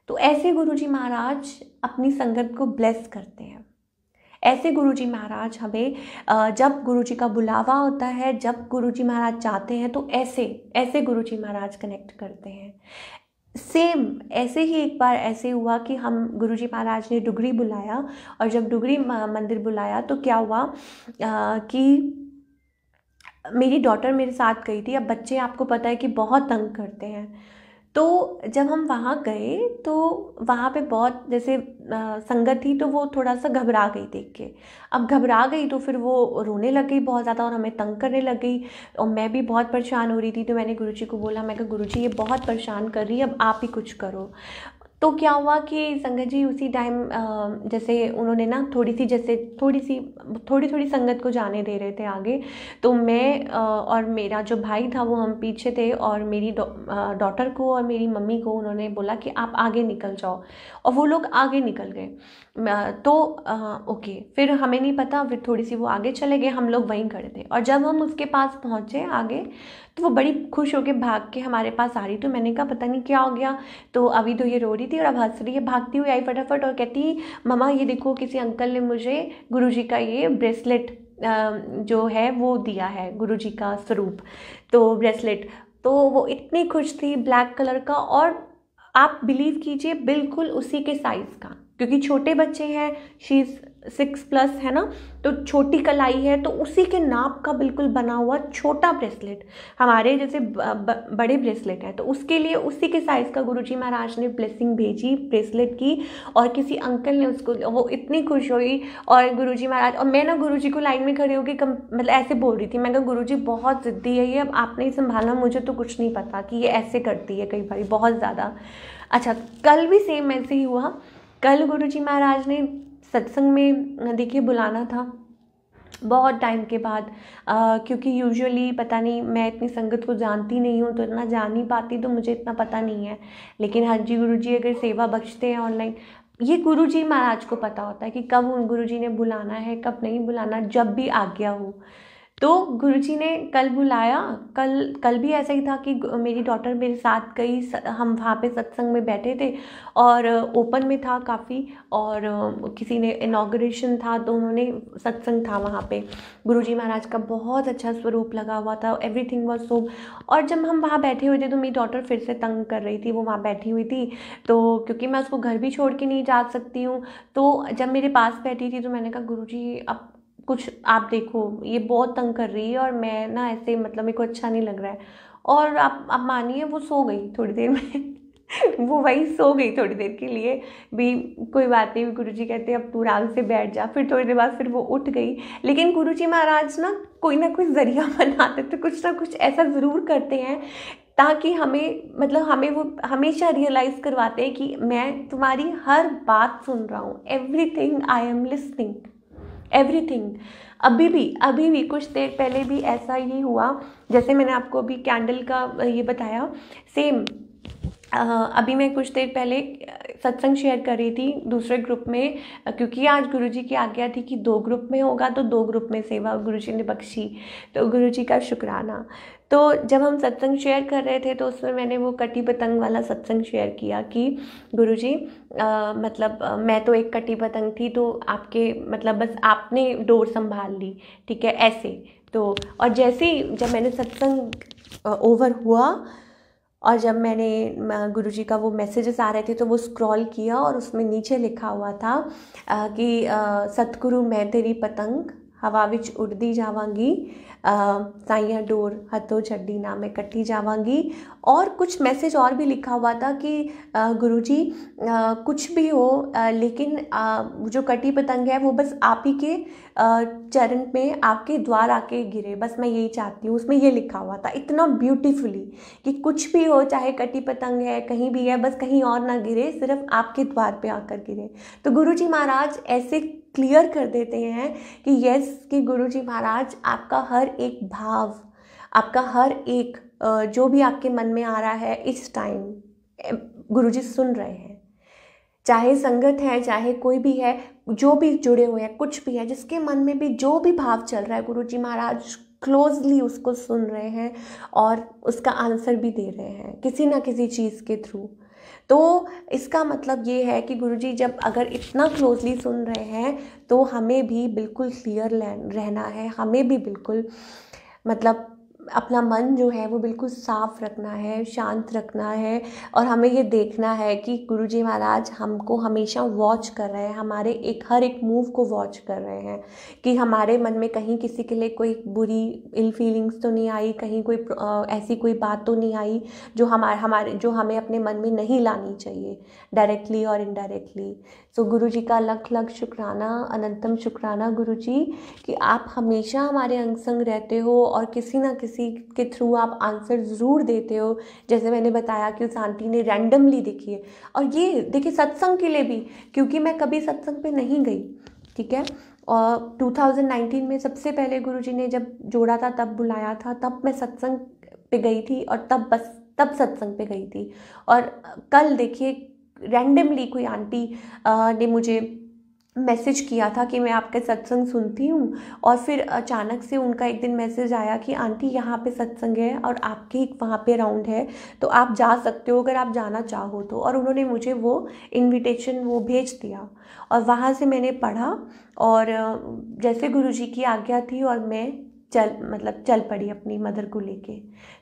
तो ऐसे गुरुजी महाराज अपनी संगत को ब्लेस करते हैं ऐसे गुरुजी महाराज हमें जब गुरुजी का बुलावा होता है जब गुरुजी महाराज चाहते हैं तो ऐसे ऐसे गुरुजी महाराज कनेक्ट करते हैं सेम ऐसे ही एक बार ऐसे हुआ कि हम गुरुजी महाराज ने डुगरी बुलाया और जब डुगरी मंदिर बुलाया तो क्या हुआ आ, कि मेरी डॉटर मेरे साथ गई थी अब बच्चे आपको पता है कि बहुत तंग करते हैं तो जब हम वहाँ गए तो वहाँ पे बहुत जैसे संगत थी तो वो थोड़ा सा घबरा गई देख के अब घबरा गई तो फिर वो रोने लग गई बहुत ज़्यादा और हमें तंग करने लग गई और मैं भी बहुत परेशान हो रही थी तो मैंने गुरु जी को बोला मैं कहा गुरु जी ये बहुत परेशान कर रही है अब आप ही कुछ करो तो क्या हुआ कि संगत जी उसी टाइम जैसे उन्होंने ना थोड़ी सी जैसे थोड़ी सी थोड़ी थोड़ी संगत को जाने दे रहे थे आगे तो मैं और मेरा जो भाई था वो हम पीछे थे और मेरी डॉटर को और मेरी मम्मी को उन्होंने बोला कि आप आगे निकल जाओ और वो लोग आगे निकल गए तो ओके फिर हमें नहीं पता फिर थोड़ी सी वो आगे चले गए हम लोग वहीं खड़े थे और जब हम उसके पास पहुँचे आगे तो वो बड़ी खुश होकर भाग के हमारे पास आ रही तो मैंने कहा पता नहीं क्या हो गया तो अभी तो ये रो रही थी और अब हंस रही है भागती हुई आई फटाफट और कहती ममा ये देखो किसी अंकल ने मुझे गुरु जी का ये ब्रेसलेट जो है वो दिया है गुरु जी का स्वरूप तो ब्रेसलेट तो वो इतनी खुश थी ब्लैक कलर का और आप बिलीव कीजिए बिल्कुल उसी के साइज़ का क्योंकि छोटे बच्चे हैं शी सिक्स प्लस है ना तो छोटी कलाई है तो उसी के नाप का बिल्कुल बना हुआ छोटा ब्रेसलेट हमारे जैसे बड़े ब्रेसलेट हैं तो उसके लिए उसी के साइज़ का गुरुजी महाराज ने ब्लेसिंग भेजी ब्रेसलेट की और किसी अंकल ने उसको वो इतनी खुश हुई और गुरुजी महाराज और मैं ना गुरुजी को लाइन में खड़ी होगी कम मतलब ऐसे बोल रही थी मैं कहा गुरु बहुत ज़िद्दी है ये अब आपने ही संभालना मुझे तो कुछ नहीं पता कि ये ऐसे करती है कई बार बहुत ज़्यादा अच्छा कल भी सेम ऐसे ही हुआ कल गुरु जी महाराज ने सत्संग में देखिए बुलाना था बहुत टाइम के बाद आ, क्योंकि यूजुअली पता नहीं मैं इतनी संगत को जानती नहीं हूँ तो इतना जान नहीं पाती तो मुझे इतना पता नहीं है लेकिन हाँ जी गुरु जी अगर सेवा बख्शते हैं ऑनलाइन ये गुरु जी महाराज को पता होता है कि कब उन गुरु जी ने बुलाना है कब नहीं बुलाना जब भी आज्ञा हो तो गुरुजी ने कल बुलाया कल कल भी ऐसा ही था कि मेरी डॉटर मेरे साथ गई हम वहाँ पे सत्संग में बैठे थे और ओपन में था काफ़ी और किसी ने इनाग्रेशन था तो उन्होंने सत्संग था वहाँ पे गुरुजी महाराज का बहुत अच्छा स्वरूप लगा हुआ था एवरीथिंग वाज सो और जब हम वहाँ बैठे हुए थे तो मेरी डॉटर फिर से तंग कर रही थी वो वहाँ बैठी हुई थी तो क्योंकि मैं उसको घर भी छोड़ के नहीं जा सकती हूँ तो जब मेरे पास बैठी थी तो मैंने कहा गुरु जी अब कुछ आप देखो ये बहुत तंग कर रही है और मैं ना ऐसे मतलब मेरे को अच्छा नहीं लग रहा है और आप आप मानिए वो सो गई थोड़ी देर में वो वही सो गई थोड़ी देर के लिए भी कोई बात नहीं गुरु जी कहते अब तू आराम से बैठ जा फिर थोड़ी देर बाद फिर वो उठ गई लेकिन गुरु जी महाराज ना कोई ना कोई ज़रिया बनाते तो कुछ ना कुछ ऐसा ज़रूर करते हैं ताकि हमें मतलब हमें वो हमेशा रियलाइज़ करवाते हैं कि मैं तुम्हारी हर बात सुन रहा हूँ एवरी थिंग आई एम लिसनिंग एवरीथिंग अभी भी अभी भी कुछ देर पहले भी ऐसा ही हुआ जैसे मैंने आपको अभी कैंडल का ये बताया सेम अभी मैं कुछ देर पहले सत्संग शेयर कर रही थी दूसरे ग्रुप में क्योंकि आज गुरुजी की आज्ञा थी कि दो ग्रुप में होगा तो दो ग्रुप में सेवा गुरुजी ने बख्शी तो गुरुजी का शुक्राना तो जब हम सत्संग शेयर कर रहे थे तो उसमें मैंने वो कटी पतंग वाला सत्संग शेयर किया कि गुरुजी आ, मतलब आ, मैं तो एक कटी पतंग थी तो आपके मतलब बस आपने डोर संभाल ली ठीक है ऐसे तो और जैसे ही जब मैंने सत्संग ओवर हुआ और जब मैंने गुरु जी का वो मैसेजेस आ रहे थे तो वो स्क्रॉल किया और उसमें नीचे लिखा हुआ था कि सतगुरु मैं तेरी पतंग हवा में उड़ती जावगी साइया डोर हथों छड्डी ना मैं कट्टी जावगी और कुछ मैसेज और भी लिखा हुआ था कि गुरु जी कुछ भी हो लेकिन जो कटी पतंग है वो बस आप ही के चरण में आपके द्वार आके गिरे बस मैं यही चाहती हूँ उसमें ये लिखा हुआ था इतना ब्यूटीफुली कि कुछ भी हो चाहे कटी पतंग है कहीं भी है बस कहीं और ना गिरे सिर्फ आपके द्वार पे आकर गिरे तो गुरु जी महाराज ऐसे क्लियर कर देते हैं कि यस कि गुरु जी महाराज आपका हर एक भाव आपका हर एक जो भी आपके मन में आ रहा है इस टाइम गुरु जी सुन रहे हैं चाहे संगत है चाहे कोई भी है जो भी जुड़े हुए हैं कुछ भी है जिसके मन में भी जो भी भाव चल रहा है गुरु जी महाराज क्लोजली उसको सुन रहे हैं और उसका आंसर भी दे रहे हैं किसी ना किसी चीज़ के थ्रू तो इसका मतलब ये है कि गुरुजी जब अगर इतना क्लोजली सुन रहे हैं तो हमें भी बिल्कुल क्लियर रहना है हमें भी बिल्कुल मतलब अपना मन जो है वो बिल्कुल साफ़ रखना है शांत रखना है और हमें ये देखना है कि गुरु जी महाराज हमको हमेशा वॉच कर रहे हैं हमारे एक हर एक मूव को वॉच कर रहे हैं कि हमारे मन में कहीं किसी के लिए कोई बुरी इल फीलिंग्स तो नहीं आई कहीं कोई ऐसी कोई बात तो नहीं आई जो हमारे हमारे जो हमें अपने मन में नहीं लानी चाहिए डायरेक्टली और इनडायरेक्टली सो so, गुरु जी का लख लख शुक्राना अनंतम शुक्राना गुरु जी कि आप हमेशा हमारे अंग संग रहते हो और किसी ना किसी किसी के थ्रू आप आंसर ज़रूर देते हो जैसे मैंने बताया कि उस आंटी ने रैंडमली देखी है और ये देखिए सत्संग के लिए भी क्योंकि मैं कभी सत्संग पे नहीं गई ठीक है और 2019 में सबसे पहले गुरुजी ने जब जोड़ा था तब बुलाया था तब मैं सत्संग पे गई थी और तब बस तब सत्संग पे गई थी और कल देखिए रैंडमली कोई आंटी आ, ने मुझे मैसेज किया था कि मैं आपके सत्संग सुनती हूँ और फिर अचानक से उनका एक दिन मैसेज आया कि आंटी यहाँ पे सत्संग है और आपके एक वहाँ पे राउंड है तो आप जा सकते हो अगर आप जाना चाहो तो और उन्होंने मुझे वो इनविटेशन वो भेज दिया और वहाँ से मैंने पढ़ा और जैसे गुरुजी की आज्ञा थी और मैं चल मतलब चल पड़ी अपनी मदर को लेके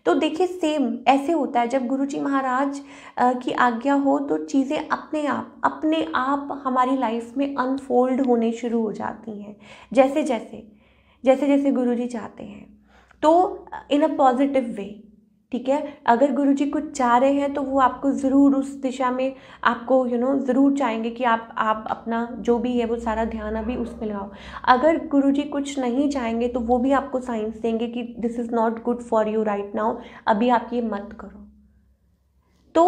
तो देखिए सेम ऐसे होता है जब गुरुजी महाराज की आज्ञा हो तो चीज़ें अपने आप अपने आप हमारी लाइफ में अनफोल्ड होने शुरू हो जाती हैं जैसे जैसे जैसे जैसे गुरुजी चाहते हैं तो इन अ पॉजिटिव वे ठीक है अगर गुरु जी कुछ चाह रहे हैं तो वो आपको ज़रूर उस दिशा में आपको यू नो ज़रूर चाहेंगे कि आप आप अपना जो भी है वो सारा ध्यान अभी उस पर लगाओ अगर गुरु जी कुछ नहीं चाहेंगे तो वो भी आपको साइंस देंगे कि this is not good for you right now अभी आप ये मत करो तो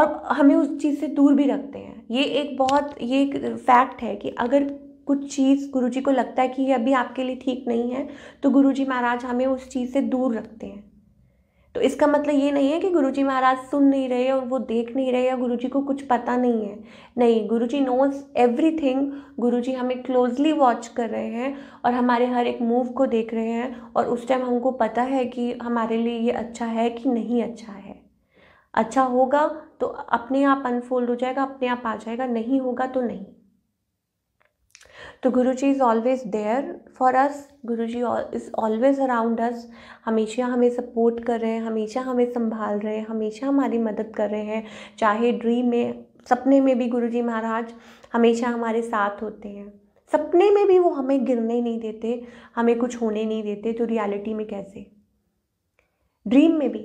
और हमें उस चीज़ से दूर भी रखते हैं ये एक बहुत ये एक फैक्ट है कि अगर कुछ चीज़ गुरुजी को लगता है कि ये अभी आपके लिए ठीक नहीं है तो गुरुजी महाराज हमें उस चीज़ से दूर रखते हैं तो इसका मतलब ये नहीं है कि गुरुजी महाराज सुन नहीं रहे और वो देख नहीं रहे या गुरुजी को कुछ पता नहीं है नहीं गुरुजी नोज गुरु जी हमें क्लोजली वॉच कर रहे हैं और हमारे हर एक मूव को देख रहे हैं और उस टाइम हमको पता है कि हमारे लिए ये अच्छा है कि नहीं अच्छा है अच्छा होगा तो अपने आप अनफोल्ड हो जाएगा अपने आप आ जाएगा नहीं होगा तो नहीं तो Guru ji is always there for us Guru ji is always around us हमेशा हमें सपोर्ट कर रहे हैं हमेशा हमें संभाल रहे हैं हमेशा हमारी मदद कर रहे हैं चाहे ड्रीम में सपने में भी गुरु जी महाराज हमेशा हमारे साथ होते हैं सपने में भी वो हमें गिरने नहीं देते हमें कुछ होने नहीं देते तो रियलिटी में कैसे ड्रीम में भी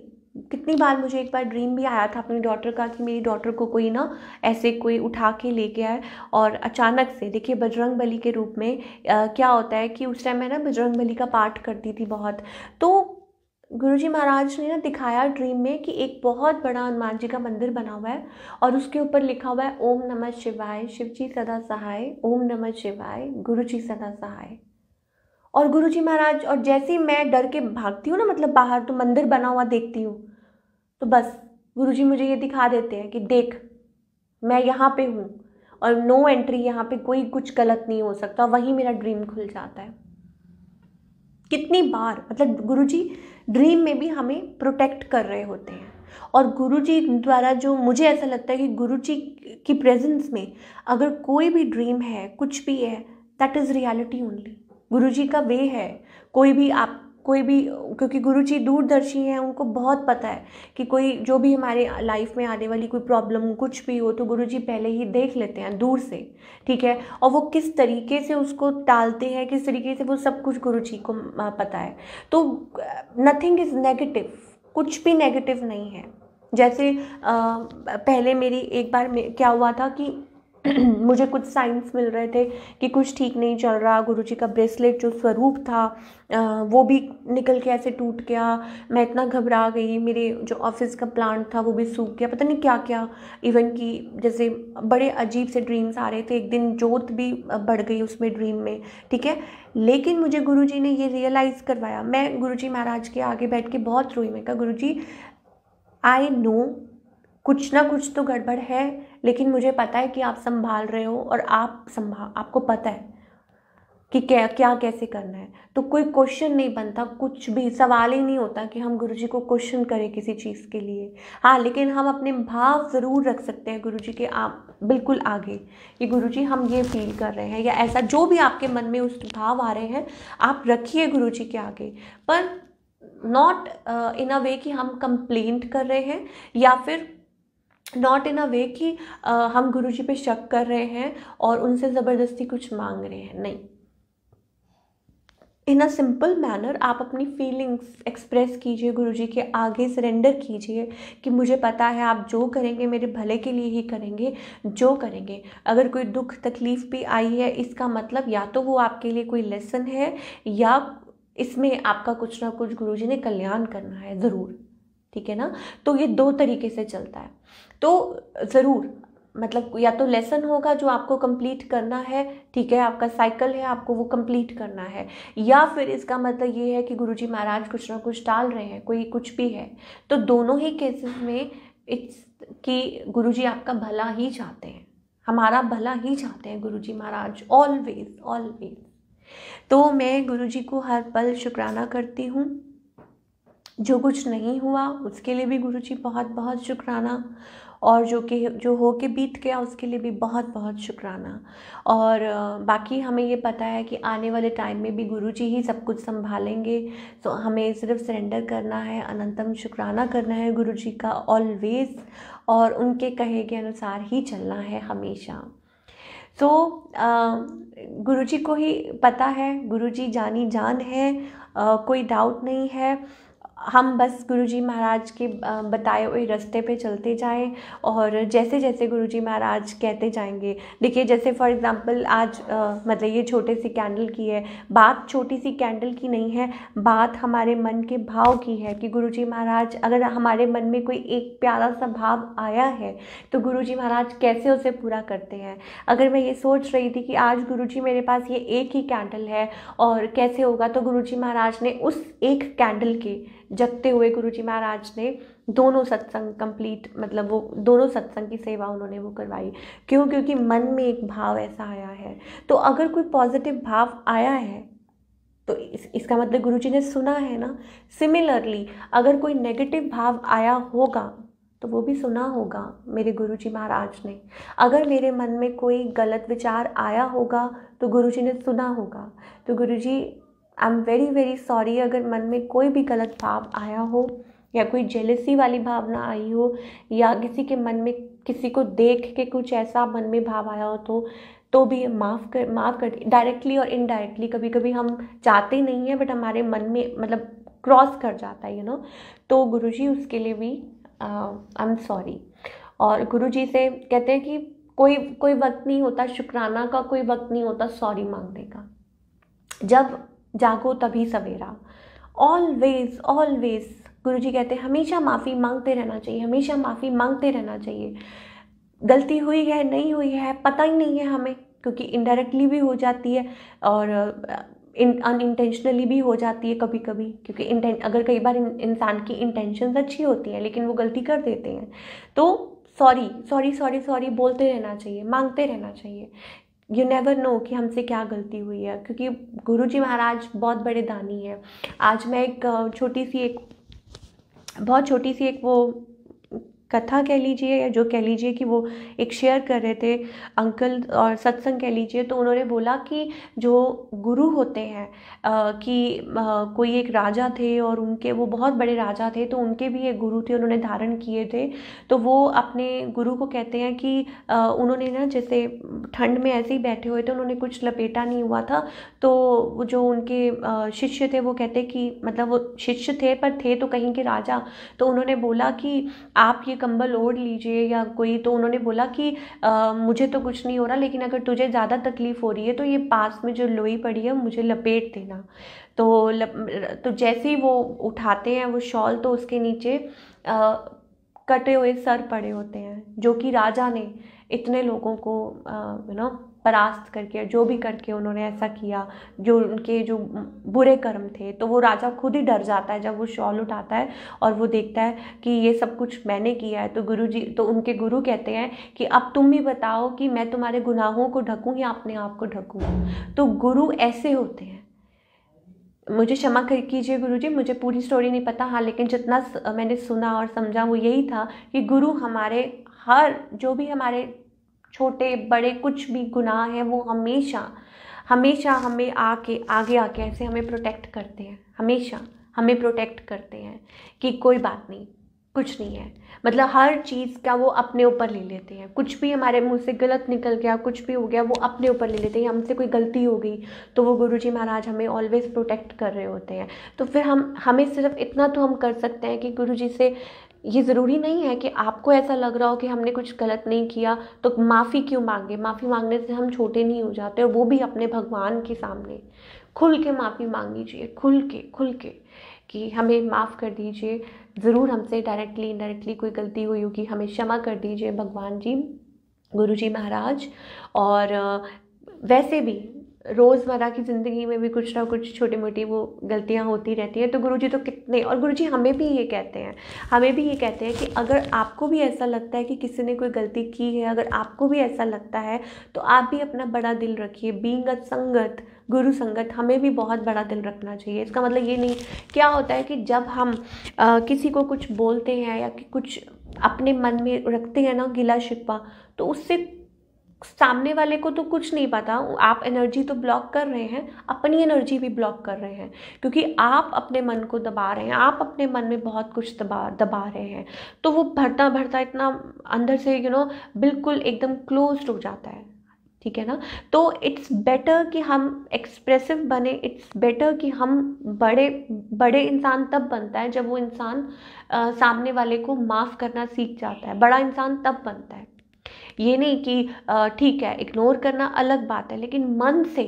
कितनी बार मुझे एक बार ड्रीम भी आया था अपनी डॉटर का कि मेरी डॉटर को कोई ना ऐसे कोई उठा के ले गया है और अचानक से देखिए बजरंग बली के रूप में आ, क्या होता है कि उस टाइम मैं ना बजरंग बली का पाठ करती थी बहुत तो गुरु जी महाराज ने ना दिखाया ड्रीम में कि एक बहुत बड़ा हनुमान जी का मंदिर बना हुआ है और उसके ऊपर लिखा हुआ है ओम नमः शिवाय शिव जी सदा सहाय ओम नमः शिवाय गुरु जी सदा सहाय और गुरु जी महाराज और जैसे ही मैं डर के भागती हूँ ना मतलब बाहर तो मंदिर बना हुआ देखती हूँ तो बस गुरु जी मुझे ये दिखा देते हैं कि देख मैं यहाँ पे हूँ और नो एंट्री यहाँ पे कोई कुछ गलत नहीं हो सकता वहीं मेरा ड्रीम खुल जाता है कितनी बार मतलब गुरु जी ड्रीम में भी हमें प्रोटेक्ट कर रहे होते हैं और गुरु जी द्वारा जो मुझे ऐसा लगता है कि गुरु जी की प्रेजेंस में अगर कोई भी ड्रीम है कुछ भी है दैट इज़ रियलिटी ओनली गुरु जी का वे है कोई भी आप कोई भी क्योंकि गुरु जी दूरदर्शी हैं उनको बहुत पता है कि कोई जो भी हमारे लाइफ में आने वाली कोई प्रॉब्लम कुछ भी हो तो गुरु जी पहले ही देख लेते हैं दूर से ठीक है और वो किस तरीके से उसको टालते हैं किस तरीके से वो सब कुछ गुरु जी को पता है तो नथिंग इज़ नेगेटिव कुछ भी नेगेटिव नहीं है जैसे आ, पहले मेरी एक बार क्या हुआ था कि मुझे कुछ साइंस मिल रहे थे कि कुछ ठीक नहीं चल रहा गुरु जी का ब्रेसलेट जो स्वरूप था वो भी निकल के ऐसे टूट गया मैं इतना घबरा गई मेरे जो ऑफिस का प्लांट था वो भी सूख गया पता नहीं क्या क्या इवन कि जैसे बड़े अजीब से ड्रीम्स आ रहे थे एक दिन जोत भी बढ़ गई उसमें ड्रीम में ठीक है लेकिन मुझे गुरु जी ने ये रियलाइज़ करवाया मैं गुरु जी महाराज के आगे बैठ के बहुत रोई मैं कहा गुरु जी आई नो कुछ ना कुछ तो गड़बड़ है लेकिन मुझे पता है कि आप संभाल रहे हो और आप संभाल आपको पता है कि क्या क्या कैसे करना है तो कोई क्वेश्चन नहीं बनता कुछ भी सवाल ही नहीं होता कि हम गुरु जी को क्वेश्चन करें किसी चीज़ के लिए हाँ लेकिन हम अपने भाव ज़रूर रख सकते हैं गुरु जी के आप बिल्कुल आगे कि गुरु जी हम ये फील कर रहे हैं या ऐसा जो भी आपके मन में उस भाव आ रहे हैं आप रखिए गुरु जी के आगे पर नॉट इन अ वे कि हम कंप्लेंट कर रहे हैं या फिर नॉट इन अ वे कि हम गुरु जी पे शक कर रहे हैं और उनसे ज़बरदस्ती कुछ मांग रहे हैं नहीं इन अ सिंपल मैनर आप अपनी फीलिंग्स एक्सप्रेस कीजिए गुरु जी के आगे सरेंडर कीजिए कि मुझे पता है आप जो करेंगे मेरे भले के लिए ही करेंगे जो करेंगे अगर कोई दुख तकलीफ़ भी आई है इसका मतलब या तो वो आपके लिए कोई लेसन है या इसमें आपका कुछ ना कुछ गुरु जी ने कल्याण करना है ज़रूर ठीक है ना तो ये दो तरीके से चलता है तो ज़रूर मतलब या तो लेसन होगा जो आपको कंप्लीट करना है ठीक है आपका साइकिल है आपको वो कंप्लीट करना है या फिर इसका मतलब ये है कि गुरुजी महाराज कुछ ना कुछ टाल रहे हैं कोई कुछ भी है तो दोनों ही केसेस में इट्स कि गुरुजी आपका भला ही चाहते हैं हमारा भला ही चाहते हैं गुरुजी महाराज ऑलवेज ऑलवेज तो मैं जी को हर पल शुक्राना करती हूँ जो कुछ नहीं हुआ उसके लिए भी जी बहुत बहुत शुक्राना और जो कि जो हो के बीत गया उसके लिए भी बहुत बहुत शुक्राना और बाकी हमें ये पता है कि आने वाले टाइम में भी गुरु जी ही सब कुछ संभालेंगे तो हमें सिर्फ सरेंडर करना है अनंतम शुक्राना करना है गुरु जी का ऑलवेज़ और उनके कहे के अनुसार ही चलना है हमेशा तो गुरु जी को ही पता है गुरु जी जानी जान है आ, कोई डाउट नहीं है हम बस गुरुजी महाराज के बताए हुए रास्ते पे चलते जाएं और जैसे जैसे गुरुजी महाराज कहते जाएंगे देखिए जैसे फॉर एग्जांपल आज आ, मतलब ये छोटे सी कैंडल की है बात छोटी सी कैंडल की नहीं है बात हमारे मन के भाव की है कि गुरुजी महाराज अगर हमारे मन में कोई एक प्यारा सा भाव आया है तो गुरु महाराज कैसे उसे पूरा करते हैं अगर मैं ये सोच रही थी कि आज गुरु मेरे पास ये एक ही कैंडल है और कैसे होगा तो गुरु महाराज ने उस एक कैंडल के जगते हुए गुरु जी महाराज ने दोनों सत्संग कंप्लीट मतलब वो दोनों सत्संग की सेवा उन्होंने वो करवाई क्यों क्योंकि मन में एक भाव ऐसा आया है तो अगर कोई पॉजिटिव भाव आया है तो इस, इसका मतलब गुरु जी ने सुना है ना सिमिलरली अगर कोई नेगेटिव भाव आया होगा तो वो भी सुना होगा मेरे गुरु जी महाराज ने अगर मेरे मन में कोई गलत विचार आया होगा तो गुरु जी ने सुना होगा तो Guru ji I am very very sorry अगर मन में कोई भी गलत भाव आया हो या कोई जेलसी वाली भावना आई हो या किसी के मन में किसी को देख के कुछ ऐसा मन में भाव आया हो तो तो भी माफ़ कर माफ़ कर डायरेक्टली और इनडायरेक्टली कभी कभी हम चाहते नहीं हैं बट हमारे मन में मतलब क्रॉस कर जाता है यू you नो know? तो गुरुजी उसके लिए भी आई एम सॉरी और गुरुजी से कहते हैं कि कोई कोई वक्त नहीं होता शुक्राना का कोई वक्त नहीं होता सॉरी मांगने का जब जागो तभी सवेरा ऑलवेज ऑलवेज गुरु जी कहते हैं हमेशा माफ़ी मांगते रहना चाहिए हमेशा माफ़ी मांगते रहना चाहिए गलती हुई है नहीं हुई है पता ही नहीं है हमें क्योंकि इनडायरेक्टली भी हो जाती है और अन uh, इंटेंशनली भी हो जाती है कभी कभी क्योंकि इंटें अगर कई बार इंसान की इंटेंशन अच्छी होती हैं लेकिन वो गलती कर देते हैं तो सॉरी सॉरी सॉरी सॉरी बोलते रहना चाहिए मांगते रहना चाहिए यू नेवर नो कि हमसे क्या गलती हुई है क्योंकि गुरु जी महाराज बहुत बड़े दानी हैं आज मैं एक छोटी सी एक बहुत छोटी सी एक वो कथा कह लीजिए या जो कह लीजिए कि वो एक शेयर कर रहे थे अंकल और सत्संग कह लीजिए तो उन्होंने बोला कि जो गुरु होते हैं कि कोई एक राजा थे और उनके वो बहुत बड़े राजा थे तो उनके भी एक गुरु थे उन्होंने धारण किए थे तो वो अपने गुरु को कहते हैं कि उन्होंने ना जैसे ठंड में ऐसे ही बैठे हुए थे उन्होंने कुछ लपेटा नहीं हुआ था तो जो उनके शिष्य थे वो कहते कि मतलब वो शिष्य थे पर थे तो कहीं के राजा तो उन्होंने बोला कि आप ये कंबल ओढ़ लीजिए या कोई तो उन्होंने बोला कि आ, मुझे तो कुछ नहीं हो रहा लेकिन अगर तुझे ज़्यादा तकलीफ़ हो रही है तो ये पास में जो लोई पड़ी है मुझे लपेट देना तो लप, तो जैसे ही वो उठाते हैं वो शॉल तो उसके नीचे आ, कटे हुए सर पड़े होते हैं जो कि राजा ने इतने लोगों को यू नो परास्त करके जो भी करके उन्होंने ऐसा किया जो उनके जो बुरे कर्म थे तो वो राजा खुद ही डर जाता है जब वो शॉल उठाता है और वो देखता है कि ये सब कुछ मैंने किया है तो गुरु जी तो उनके गुरु कहते हैं कि अब तुम भी बताओ कि मैं तुम्हारे गुनाहों को ढकूँ या अपने आप को ढकूँ तो गुरु ऐसे होते हैं मुझे क्षमा कर कीजिए गुरु जी मुझे पूरी स्टोरी नहीं पता हाँ लेकिन जितना मैंने सुना और समझा वो यही था कि गुरु हमारे हर जो भी हमारे छोटे बड़े कुछ भी गुनाह हैं वो हमेशा हमेशा हमें आके आगे आके ऐसे हमें प्रोटेक्ट करते हैं हमेशा हमें प्रोटेक्ट करते हैं कि कोई बात नहीं कुछ नहीं है मतलब हर चीज़ का वो अपने ऊपर ले लेते हैं कुछ भी हमारे मुंह से गलत निकल गया कुछ भी हो गया वो अपने ऊपर ले लेते हैं हमसे कोई गलती हो गई तो वो गुरु जी महाराज हमें ऑलवेज प्रोटेक्ट कर रहे होते हैं तो फिर हम हमें सिर्फ इतना तो हम कर सकते हैं कि गुरु जी से ये ज़रूरी नहीं है कि आपको ऐसा लग रहा हो कि हमने कुछ गलत नहीं किया तो माफ़ी क्यों मांगे माफ़ी मांगने से हम छोटे नहीं हो जाते और वो भी अपने भगवान के सामने खुल के माफ़ी मांग लीजिए खुल के खुल के कि हमें माफ़ कर दीजिए ज़रूर हमसे डायरेक्टली इनडायरेक्टली कोई गलती हुई होगी हमें क्षमा कर दीजिए भगवान जी गुरु जी महाराज और वैसे भी रोज़मर्रा की ज़िंदगी में भी कुछ ना कुछ छोटी मोटी वो गलतियाँ होती रहती हैं तो गुरु जी तो कितने और गुरु जी हमें भी ये कहते हैं हमें भी ये कहते हैं कि अगर आपको भी ऐसा लगता है कि किसी ने कोई गलती की है अगर आपको भी ऐसा लगता है तो आप भी अपना बड़ा दिल रखिए बींग अ संगत गुरु संगत हमें भी बहुत बड़ा दिल रखना चाहिए इसका मतलब ये नहीं क्या होता है कि जब हम आ, किसी को कुछ बोलते हैं या कि कुछ अपने मन में रखते हैं ना गिला शिकवा तो उससे सामने वाले को तो कुछ नहीं पता आप एनर्जी तो ब्लॉक कर रहे हैं अपनी एनर्जी भी ब्लॉक कर रहे हैं क्योंकि आप अपने मन को दबा रहे हैं आप अपने मन में बहुत कुछ दबा दबा रहे हैं तो वो भरता भरता इतना अंदर से यू you नो know, बिल्कुल एकदम क्लोज हो जाता है ठीक है ना तो इट्स बेटर कि हम एक्सप्रेसिव बने इट्स बेटर कि हम बड़े बड़े इंसान तब बनता है जब वो इंसान सामने वाले को माफ़ करना सीख जाता है बड़ा इंसान तब बनता है ये नहीं कि ठीक है इग्नोर करना अलग बात है लेकिन मन से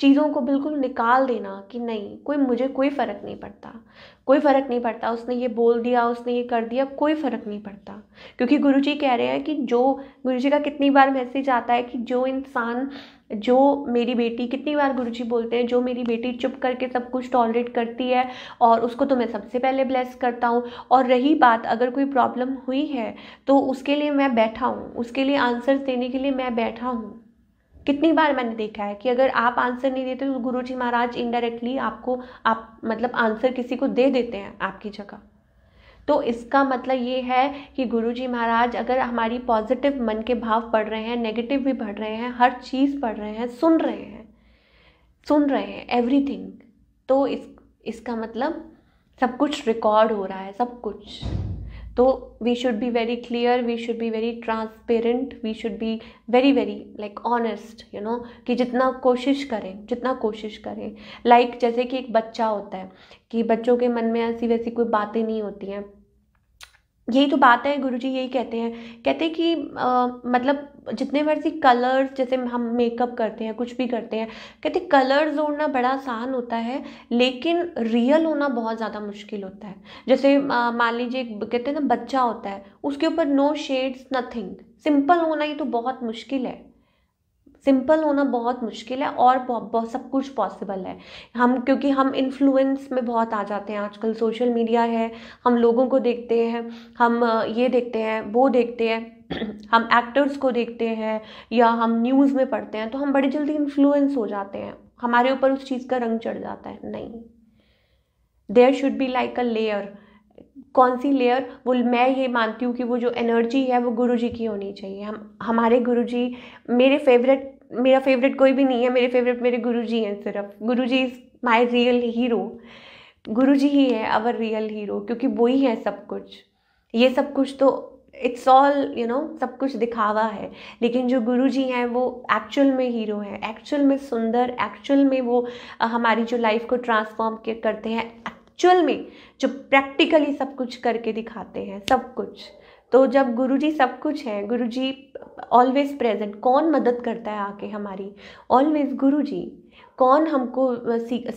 चीज़ों को बिल्कुल निकाल देना कि नहीं कोई मुझे कोई फ़र्क नहीं पड़ता कोई फ़र्क नहीं पड़ता उसने ये बोल दिया उसने ये कर दिया कोई फ़र्क नहीं पड़ता क्योंकि गुरुजी कह रहे हैं कि जो गुरुजी का कितनी बार मैसेज आता है कि जो इंसान जो मेरी बेटी कितनी बार गुरु जी बोलते हैं जो मेरी बेटी चुप करके सब कुछ टॉलरेट करती है और उसको तो मैं सबसे पहले ब्लेस करता हूँ और रही बात अगर कोई प्रॉब्लम हुई है तो उसके लिए मैं बैठा हूँ उसके लिए आंसर्स देने के लिए मैं बैठा हूँ कितनी बार मैंने देखा है कि अगर आप आंसर नहीं देते तो गुरु जी महाराज इनडायरेक्टली आपको आप मतलब आंसर किसी को दे देते हैं आपकी जगह तो इसका मतलब ये है कि गुरु जी महाराज अगर हमारी पॉजिटिव मन के भाव पढ़ रहे हैं नेगेटिव भी पढ़ रहे हैं हर चीज़ पढ़ रहे हैं सुन रहे हैं सुन रहे हैं एवरीथिंग तो इस इसका मतलब सब कुछ रिकॉर्ड हो रहा है सब कुछ तो we should be very clear we should be very transparent we should be very very like honest you know कि जितना कोशिश करें जितना कोशिश करें लाइक like, जैसे कि एक बच्चा होता है कि बच्चों के मन में ऐसी वैसी कोई बातें नहीं होती हैं यही तो बात है गुरुजी यही कहते हैं कहते हैं कि आ, मतलब जितने मर्जी कलर्स जैसे हम मेकअप करते हैं कुछ भी करते हैं कहते कलर जोड़ना बड़ा आसान होता है लेकिन रियल होना बहुत ज़्यादा मुश्किल होता है जैसे मान लीजिए कहते हैं ना बच्चा होता है उसके ऊपर नो शेड्स नथिंग सिंपल होना ही तो बहुत मुश्किल है सिंपल होना बहुत मुश्किल है और बहुत सब कुछ पॉसिबल है हम क्योंकि हम इन्फ्लुएंस में बहुत आ जाते हैं आजकल सोशल मीडिया है हम लोगों को देखते हैं हम ये देखते हैं वो देखते हैं हम एक्टर्स को देखते हैं या हम न्यूज़ में पढ़ते हैं तो हम बड़ी जल्दी इन्फ्लुएंस हो जाते हैं हमारे ऊपर उस चीज़ का रंग चढ़ जाता है नहीं there should be like a layer कौन सी लेयर वो मैं ये मानती हूँ कि वो जो एनर्जी है वो गुरुजी की होनी चाहिए हम हमारे गुरुजी मेरे फेवरेट मेरा फेवरेट कोई भी नहीं है मेरे फेवरेट मेरे गुरु जी हैं सिर्फ Guru ji is my real hero Guru ji ही है अवर रियल हीरो क्योंकि वो ही है सब कुछ ये सब कुछ तो इट्स ऑल यू नो सब कुछ दिखावा है लेकिन जो गुरु जी हैं वो एक्चुअल में हीरो हैं एक्चुअल में सुंदर एक्चुअल में वो हमारी जो लाइफ को ट्रांसफॉर्म करते हैं एक्चुअल में जो प्रैक्टिकली सब कुछ करके दिखाते हैं सब कुछ तो जब गुरुजी सब कुछ हैं गुरुजी ऑलवेज प्रेजेंट कौन मदद करता है आके हमारी ऑलवेज गुरुजी कौन हमको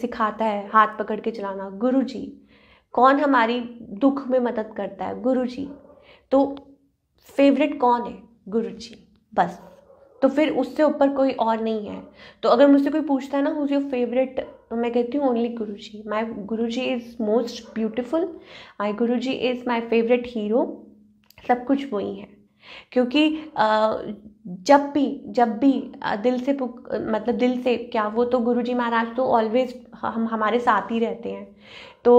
सिखाता है हाथ पकड़ के चलाना गुरुजी कौन हमारी दुख में मदद करता है गुरुजी तो फेवरेट कौन है गुरुजी बस तो फिर उससे ऊपर कोई और नहीं है तो अगर मुझसे कोई पूछता है ना हुज योर फेवरेट तो मैं कहती हूँ ओनली गुरु ji my Guru ji is most beautiful my Guru ji is my favourite hero सब कुछ वही है क्योंकि जब भी जब भी दिल से मतलब दिल से क्या वो तो गुरु जी महाराज तो ऑलवेज हम हमारे साथ ही रहते हैं तो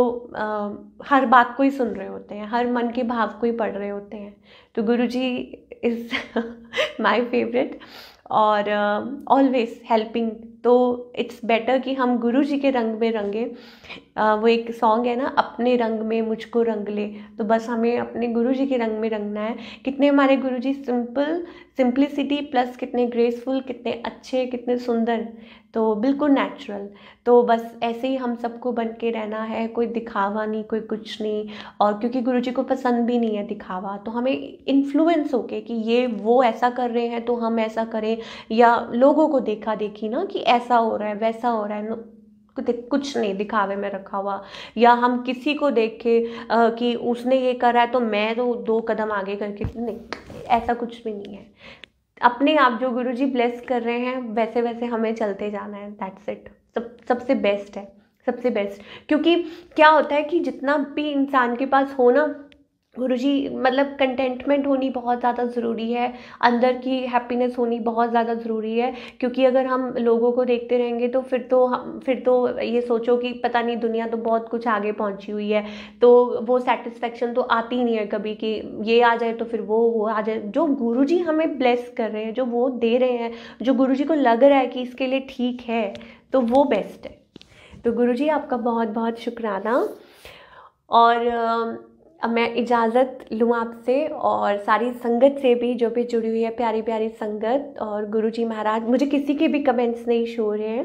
हर बात को ही सुन रहे होते हैं हर मन के भाव को ही पढ़ रहे होते हैं तो Guru ji is my favourite और ऑलवेज हेल्पिंग तो इट्स बेटर कि हम गुरु जी के रंग में रंगे वो एक सॉन्ग है ना अपने रंग में मुझको रंग ले तो बस हमें अपने गुरु जी के रंग में रंगना है कितने हमारे Guru ji simple simplicity plus कितने ग्रेसफुल कितने अच्छे कितने सुंदर तो बिल्कुल नेचुरल तो बस ऐसे ही हम सबको बन के रहना है कोई दिखावा नहीं कोई कुछ नहीं और क्योंकि गुरु जी को पसंद भी नहीं है दिखावा तो हमें इन्फ्लुएंस होके कि ये वो ऐसा कर रहे हैं तो हम ऐसा करें या लोगों को देखा देखी ना कि ऐसा हो रहा है वैसा हो रहा है कुछ नहीं दिखावे में रखा हुआ या हम किसी को देख के कि उसने ये करा है तो मैं तो दो कदम आगे करके नहीं ऐसा कुछ भी नहीं है अपने आप जो गुरु जी ब्लेस कर रहे हैं वैसे वैसे हमें चलते जाना है दैट्स इट सब सबसे बेस्ट है सबसे बेस्ट क्योंकि क्या होता है कि जितना भी इंसान के पास हो ना गुरु जी मतलब कंटेंटमेंट होनी बहुत ज़्यादा ज़रूरी है अंदर की हैप्पीनेस होनी बहुत ज़्यादा ज़रूरी है क्योंकि अगर हम लोगों को देखते रहेंगे तो फिर तो हम फिर तो ये सोचो कि पता नहीं दुनिया तो बहुत कुछ आगे पहुंची हुई है तो वो सेटिस्फेक्शन तो आती नहीं है कभी कि ये आ जाए तो फिर वो वो आ जाए जो गुरु जी हमें ब्लेस कर रहे हैं जो वो दे रहे हैं जो गुरु जी को लग रहा है कि इसके लिए ठीक है तो वो बेस्ट है तो गुरु जी आपका बहुत बहुत शुक्राना और अब मैं इजाज़त लूँ आपसे और सारी संगत से भी जो भी जुड़ी हुई है प्यारी प्यारी संगत और गुरु जी महाराज मुझे किसी के भी कमेंट्स नहीं शो रहे हैं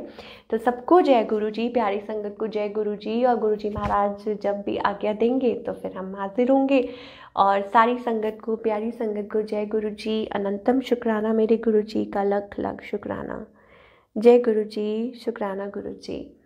तो सबको जय गुरु जी प्यारी संगत को जय गुरु जी और गुरु जी महाराज जब भी आज्ञा देंगे तो फिर हम हाजिर होंगे और सारी संगत को प्यारी संगत को जय गुरु जी अनंतम शुक्राना मेरे गुरु जी का लख लख शुक्राना जय गुरु जी शुक्राना गुरु जी